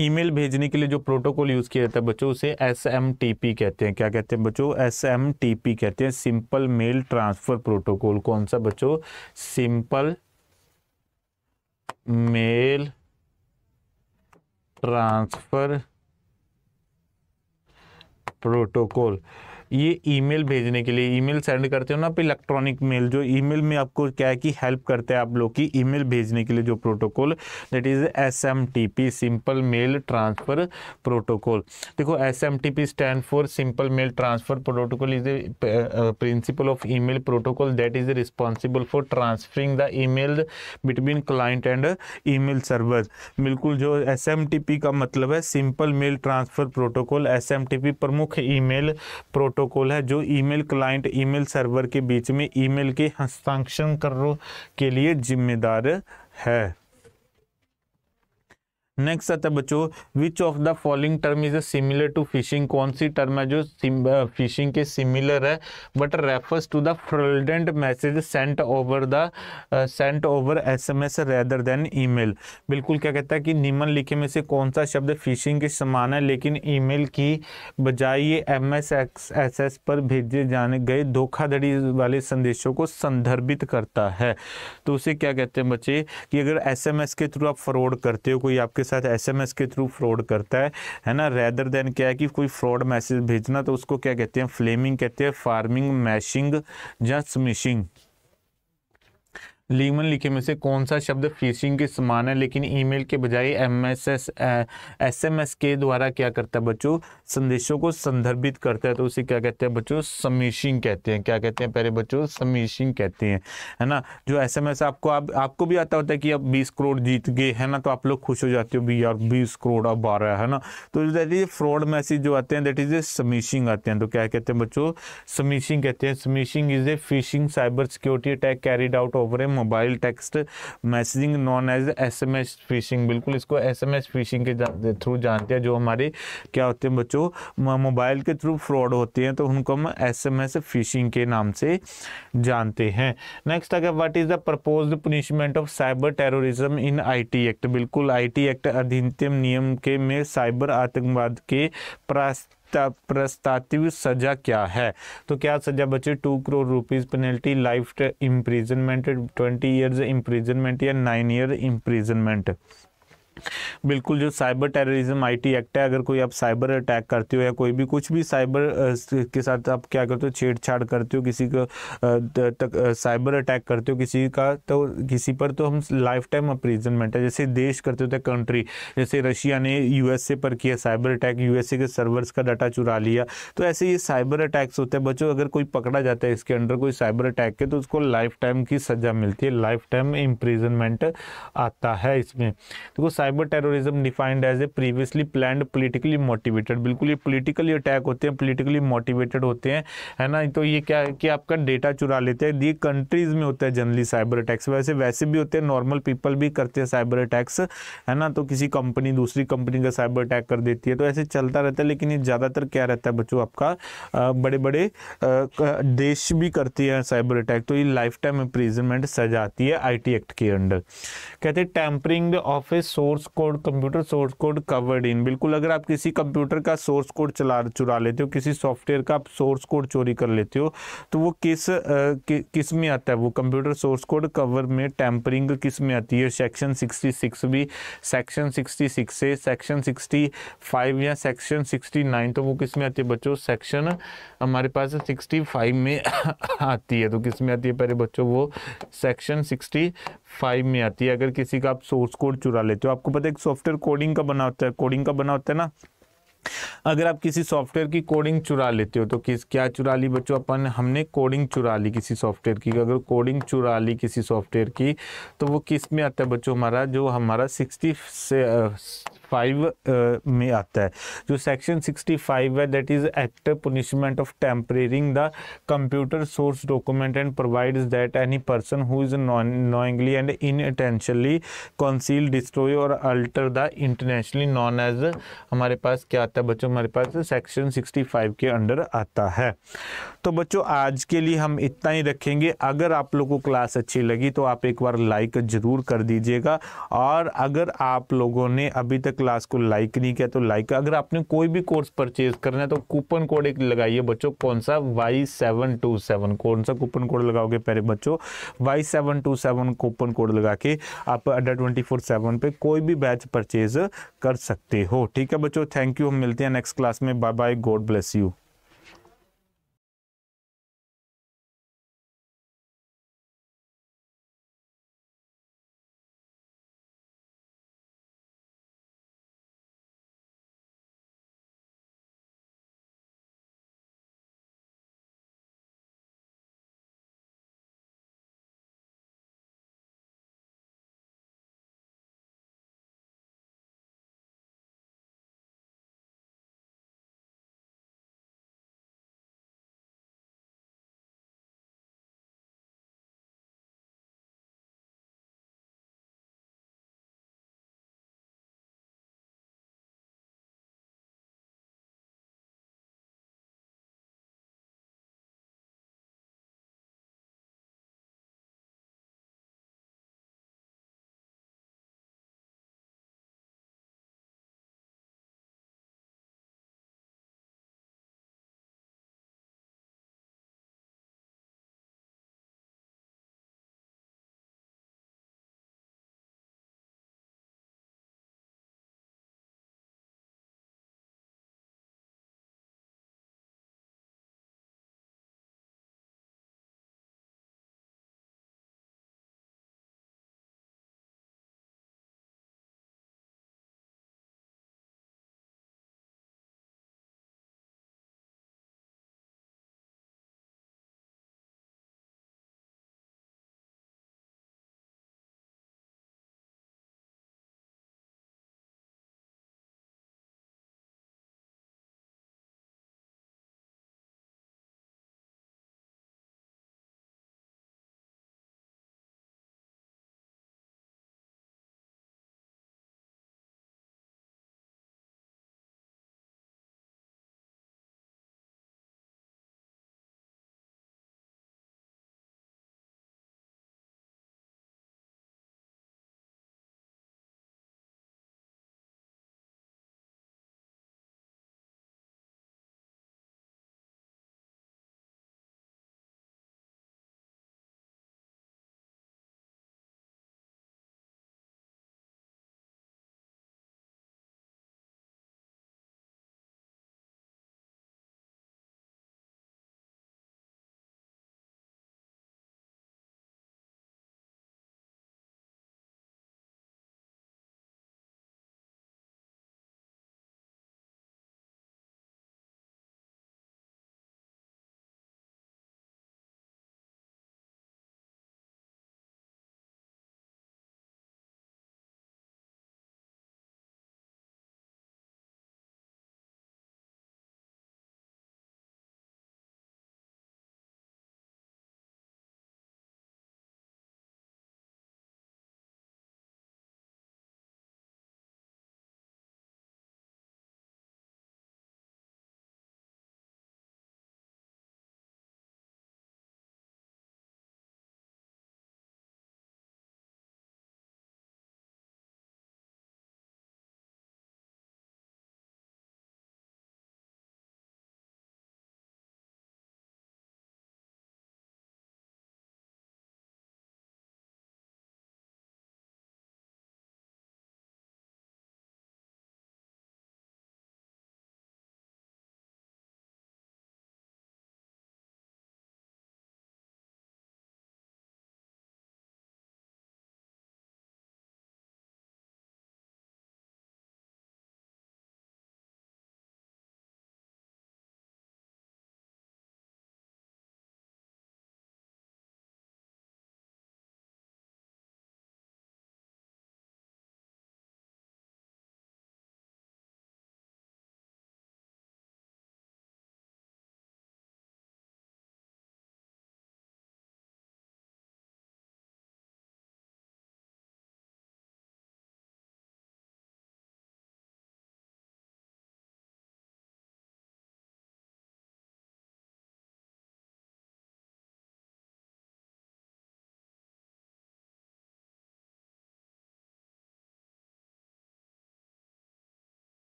A: ईमेल भेजने के लिए जो प्रोटोकॉल यूज़ किया जाता है बच्चों उसे एस एम टी पी कहते हैं क्या कहते हैं बच्चों एस एम टी पी कहते हैं सिंपल मेल ट्रांसफ़र प्रोटोकॉल कौन सा बच्चों सिंपल मेल ट्रांसफ़र प्रोटोकॉल ये ईमेल भेजने के लिए ईमेल सेंड करते हो ना आप इलेक्ट्रॉनिक मेल जो ईमेल में आपको क्या है कि हेल्प करते हैं आप लोग की ईमेल भेजने के लिए जो protocol that is S M T P simple mail transfer protocol देखो S M T P stand for simple mail transfer protocol is a principal of email protocol that is responsible for transferring the email between client and email server बिल्कुल जो S M T P का मतलब है simple mail transfer protocol S M T P प्रमुख email protocol है जो email client email server के बीच में ईमेल के हस्ताक्षर करो के लिए जिम्मेदार है नेक्स्ट आता है बच्चों which of the following term is similar to phishing कौन सी टर्म है जो फिशिंग के सिमिलर है but refers to the fraudulent message sent over the sent over SMS rather than email बिल्कुल क्या कहता है कि लिखे में से कौन सा शब्द फिशिंग के समान है लेकिन ईमेल की बजाय ये एम एस एस एस पर भेजे जाने गए धोखाधड़ी वाले संदेशों को संदर्भित करता है तो उसे क्या कहते हैं बच्चे कि अगर एस एम एस के थ्रू आप फ्रॉड करते हो कोई आपके आपके साथ एसएमएस के थ्रू फ्रॉड करता है है ना रेदर देन क्या है कि कोई फ्रॉड मैसेज भेजना तो उसको क्या कहते हैं फ्लेमिंग कहते हैं फार्मिंग मैशिंग या स्मिशिंग लीमन लिखे में से कौन सा शब्द फिशिंग के समान है लेकिन ईमेल के बजाय एमएसएस एसएमएस के द्वारा क्या करता है बच्चों संदेशों को संदर्भित करता है तो उसे क्या कहते हैं बच्चों समीशिंग कहते हैं क्या कहते हैं पहले बच्चों समीशिंग कहते हैं है ना जो एसएमएस आपको आप, आपको भी आता होता है कि अब बीस करोड़ जीत गए है ना तो आप लोग खुश हो जाते हो भी यार बीस करोड़ अब आ रहा है ना तो दैट इज फ्रॉड मैसेज जो आते हैं दैट इज ए समीशिंग आते हैं तो क्या कहते हैं बच्चों समीशिंग कहते हैं smishing is a phishing cyber security attack carried out over a mobile text messaging known as SMS phishing बिल्कुल इसको एसएमएस फिशिंग के थ्रू जानते हैं जो हमारे क्या होते हैं बच्चों मोबाइल के थ्रू फ्रॉड होते हैं तो उनको हम एसएमएस फिशिंग के नाम से जानते हैं नेक्स्ट अगर what is the propose punishment of cyber terrorism in IT act बिल्कुल आईटी एक्ट अधिनियम नियम के में साइबर आतंकवाद के प्रास्त प्रस्तावित सजा क्या है तो क्या सजा बच्चे two crore rupees penalty life imprisonment twenty years imprisonment या नाइन ईयर इम्प्रिजनमेंट बिल्कुल जो साइबर टेररिज्म आईटी एक्ट है अगर कोई आप साइबर अटैक करते हो या कोई भी कुछ भी साइबर के साथ आप क्या करते हो छेड़छाड़ करते हो किसी को तक साइबर अटैक करते हो किसी का तो किसी पर तो हम लाइफ टाइम अप्रीजनमेंट है जैसे देश करते होते तो कंट्री जैसे रशिया ने यूएसए पर किया साइबर अटैक यूएसए के सर्वर्स का डाटा चुरा लिया तो ऐसे ये साइबर अटैक्स होते हैं बच्चों अगर कोई पकड़ा जाता है इसके अंडर कोई साइबर अटैक के तो उसको लाइफ टाइम की सज़ा मिलती है लाइफ टाइम इम्प्रीजनमेंट आता है इसमें देखो तो cyber terrorism defined as a previously plan politically motivated बिल्कुल ये पोलिटिकली अटैक होते हैं पोलिटिकली मोटिवेटेड होते हैं है ना तो ये क्या है कि आपका डेटा चुरा लेते हैं ये कंट्रीज में होता है जनरली साइबर अटैक्स वैसे वैसे भी होते हैं नॉर्मल पीपल भी करते हैं साइबर अटैक्स है ना तो किसी कंपनी दूसरी कंपनी का साइबर अटैक कर देती है तो ऐसे चलता रहता है लेकिन ये ज़्यादातर क्या रहता है बच्चों आपका बड़े बड़े देश भी करती है साइबर अटैक तो ये लाइफ टाइम इम्प्रीजनमेंट सजाती है आई एक्ट के अंडर कहते हैं tampering of a source source code computer source code covered in बिल्कुल अगर आप किसी कंप्यूटर का सोर्स कोड चला चुरा लेते हो किसी सॉफ्टवेयर का आप सोर्स कोड चोरी कर लेते हो तो वो किस आ, कि, किस में आता है वो कंप्यूटर सोर्स कोड कवर में टैंपरिंग किस में आती है सेक्शन 66 भी सेक्शन 66 से सेक्शन फाइव या सेक्शन नाइन तो वो किस में आती है बच्चों सेक्शन हमारे पास फाइव में आती है तो किस में आती है पहले बच्चों वो सेक्शन सिक्सटी फाइव में आती है अगर किसी का आप सोर्स कोड चुरा लेते हो आपको पता है सॉफ्टवेयर कोडिंग का बना होता है कोडिंग का बना होता है ना अगर आप किसी सॉफ्टवेयर की कोडिंग चुरा लेते हो तो किस क्या चुरा ली बच्चों अपन हमने कोडिंग चुरा ली किसी सॉफ्टवेयर की अगर कोडिंग चुरा ली किसी सॉफ्टवेयर की तो वो किस में आता है बच्चों हमारा जो हमारा सिक्सटी से फाइव uh, में आता है जो सेक्शन सिक्सटी फाइव है that is act punishment of tampering the computer source document and provide that any person who is knowingly and intentionally conceal destroy और alter the internationally known as हमारे पास क्या आता है बच्चों हमारे पास सेक्शन सिक्सटी फाइव के अंडर आता है तो बच्चों आज के लिए हम इतना ही रखेंगे अगर आप लोगों को क्लास अच्छी लगी तो आप एक बार लाइक ज़रूर कर दीजिएगा और अगर आप लोगों ने अभी तक क्लास को लाइक नहीं किया तो लाइक अगर आपने कोई भी कोर्स परचेज करना है तो कूपन कोड एक लगाइए बच्चों कौन सा वाई सेवन टू सेवन कौन सा कूपन कोड लगाओगे पहले बच्चों Y seven two seven coupon code लगा के आप अड्डा ट्वेंटी फोर सेवन पर कोई भी बैच परचेज कर सकते हो ठीक है बच्चों थैंक यू हम मिलते हैं नेक्स्ट क्लास में bye bye God bless you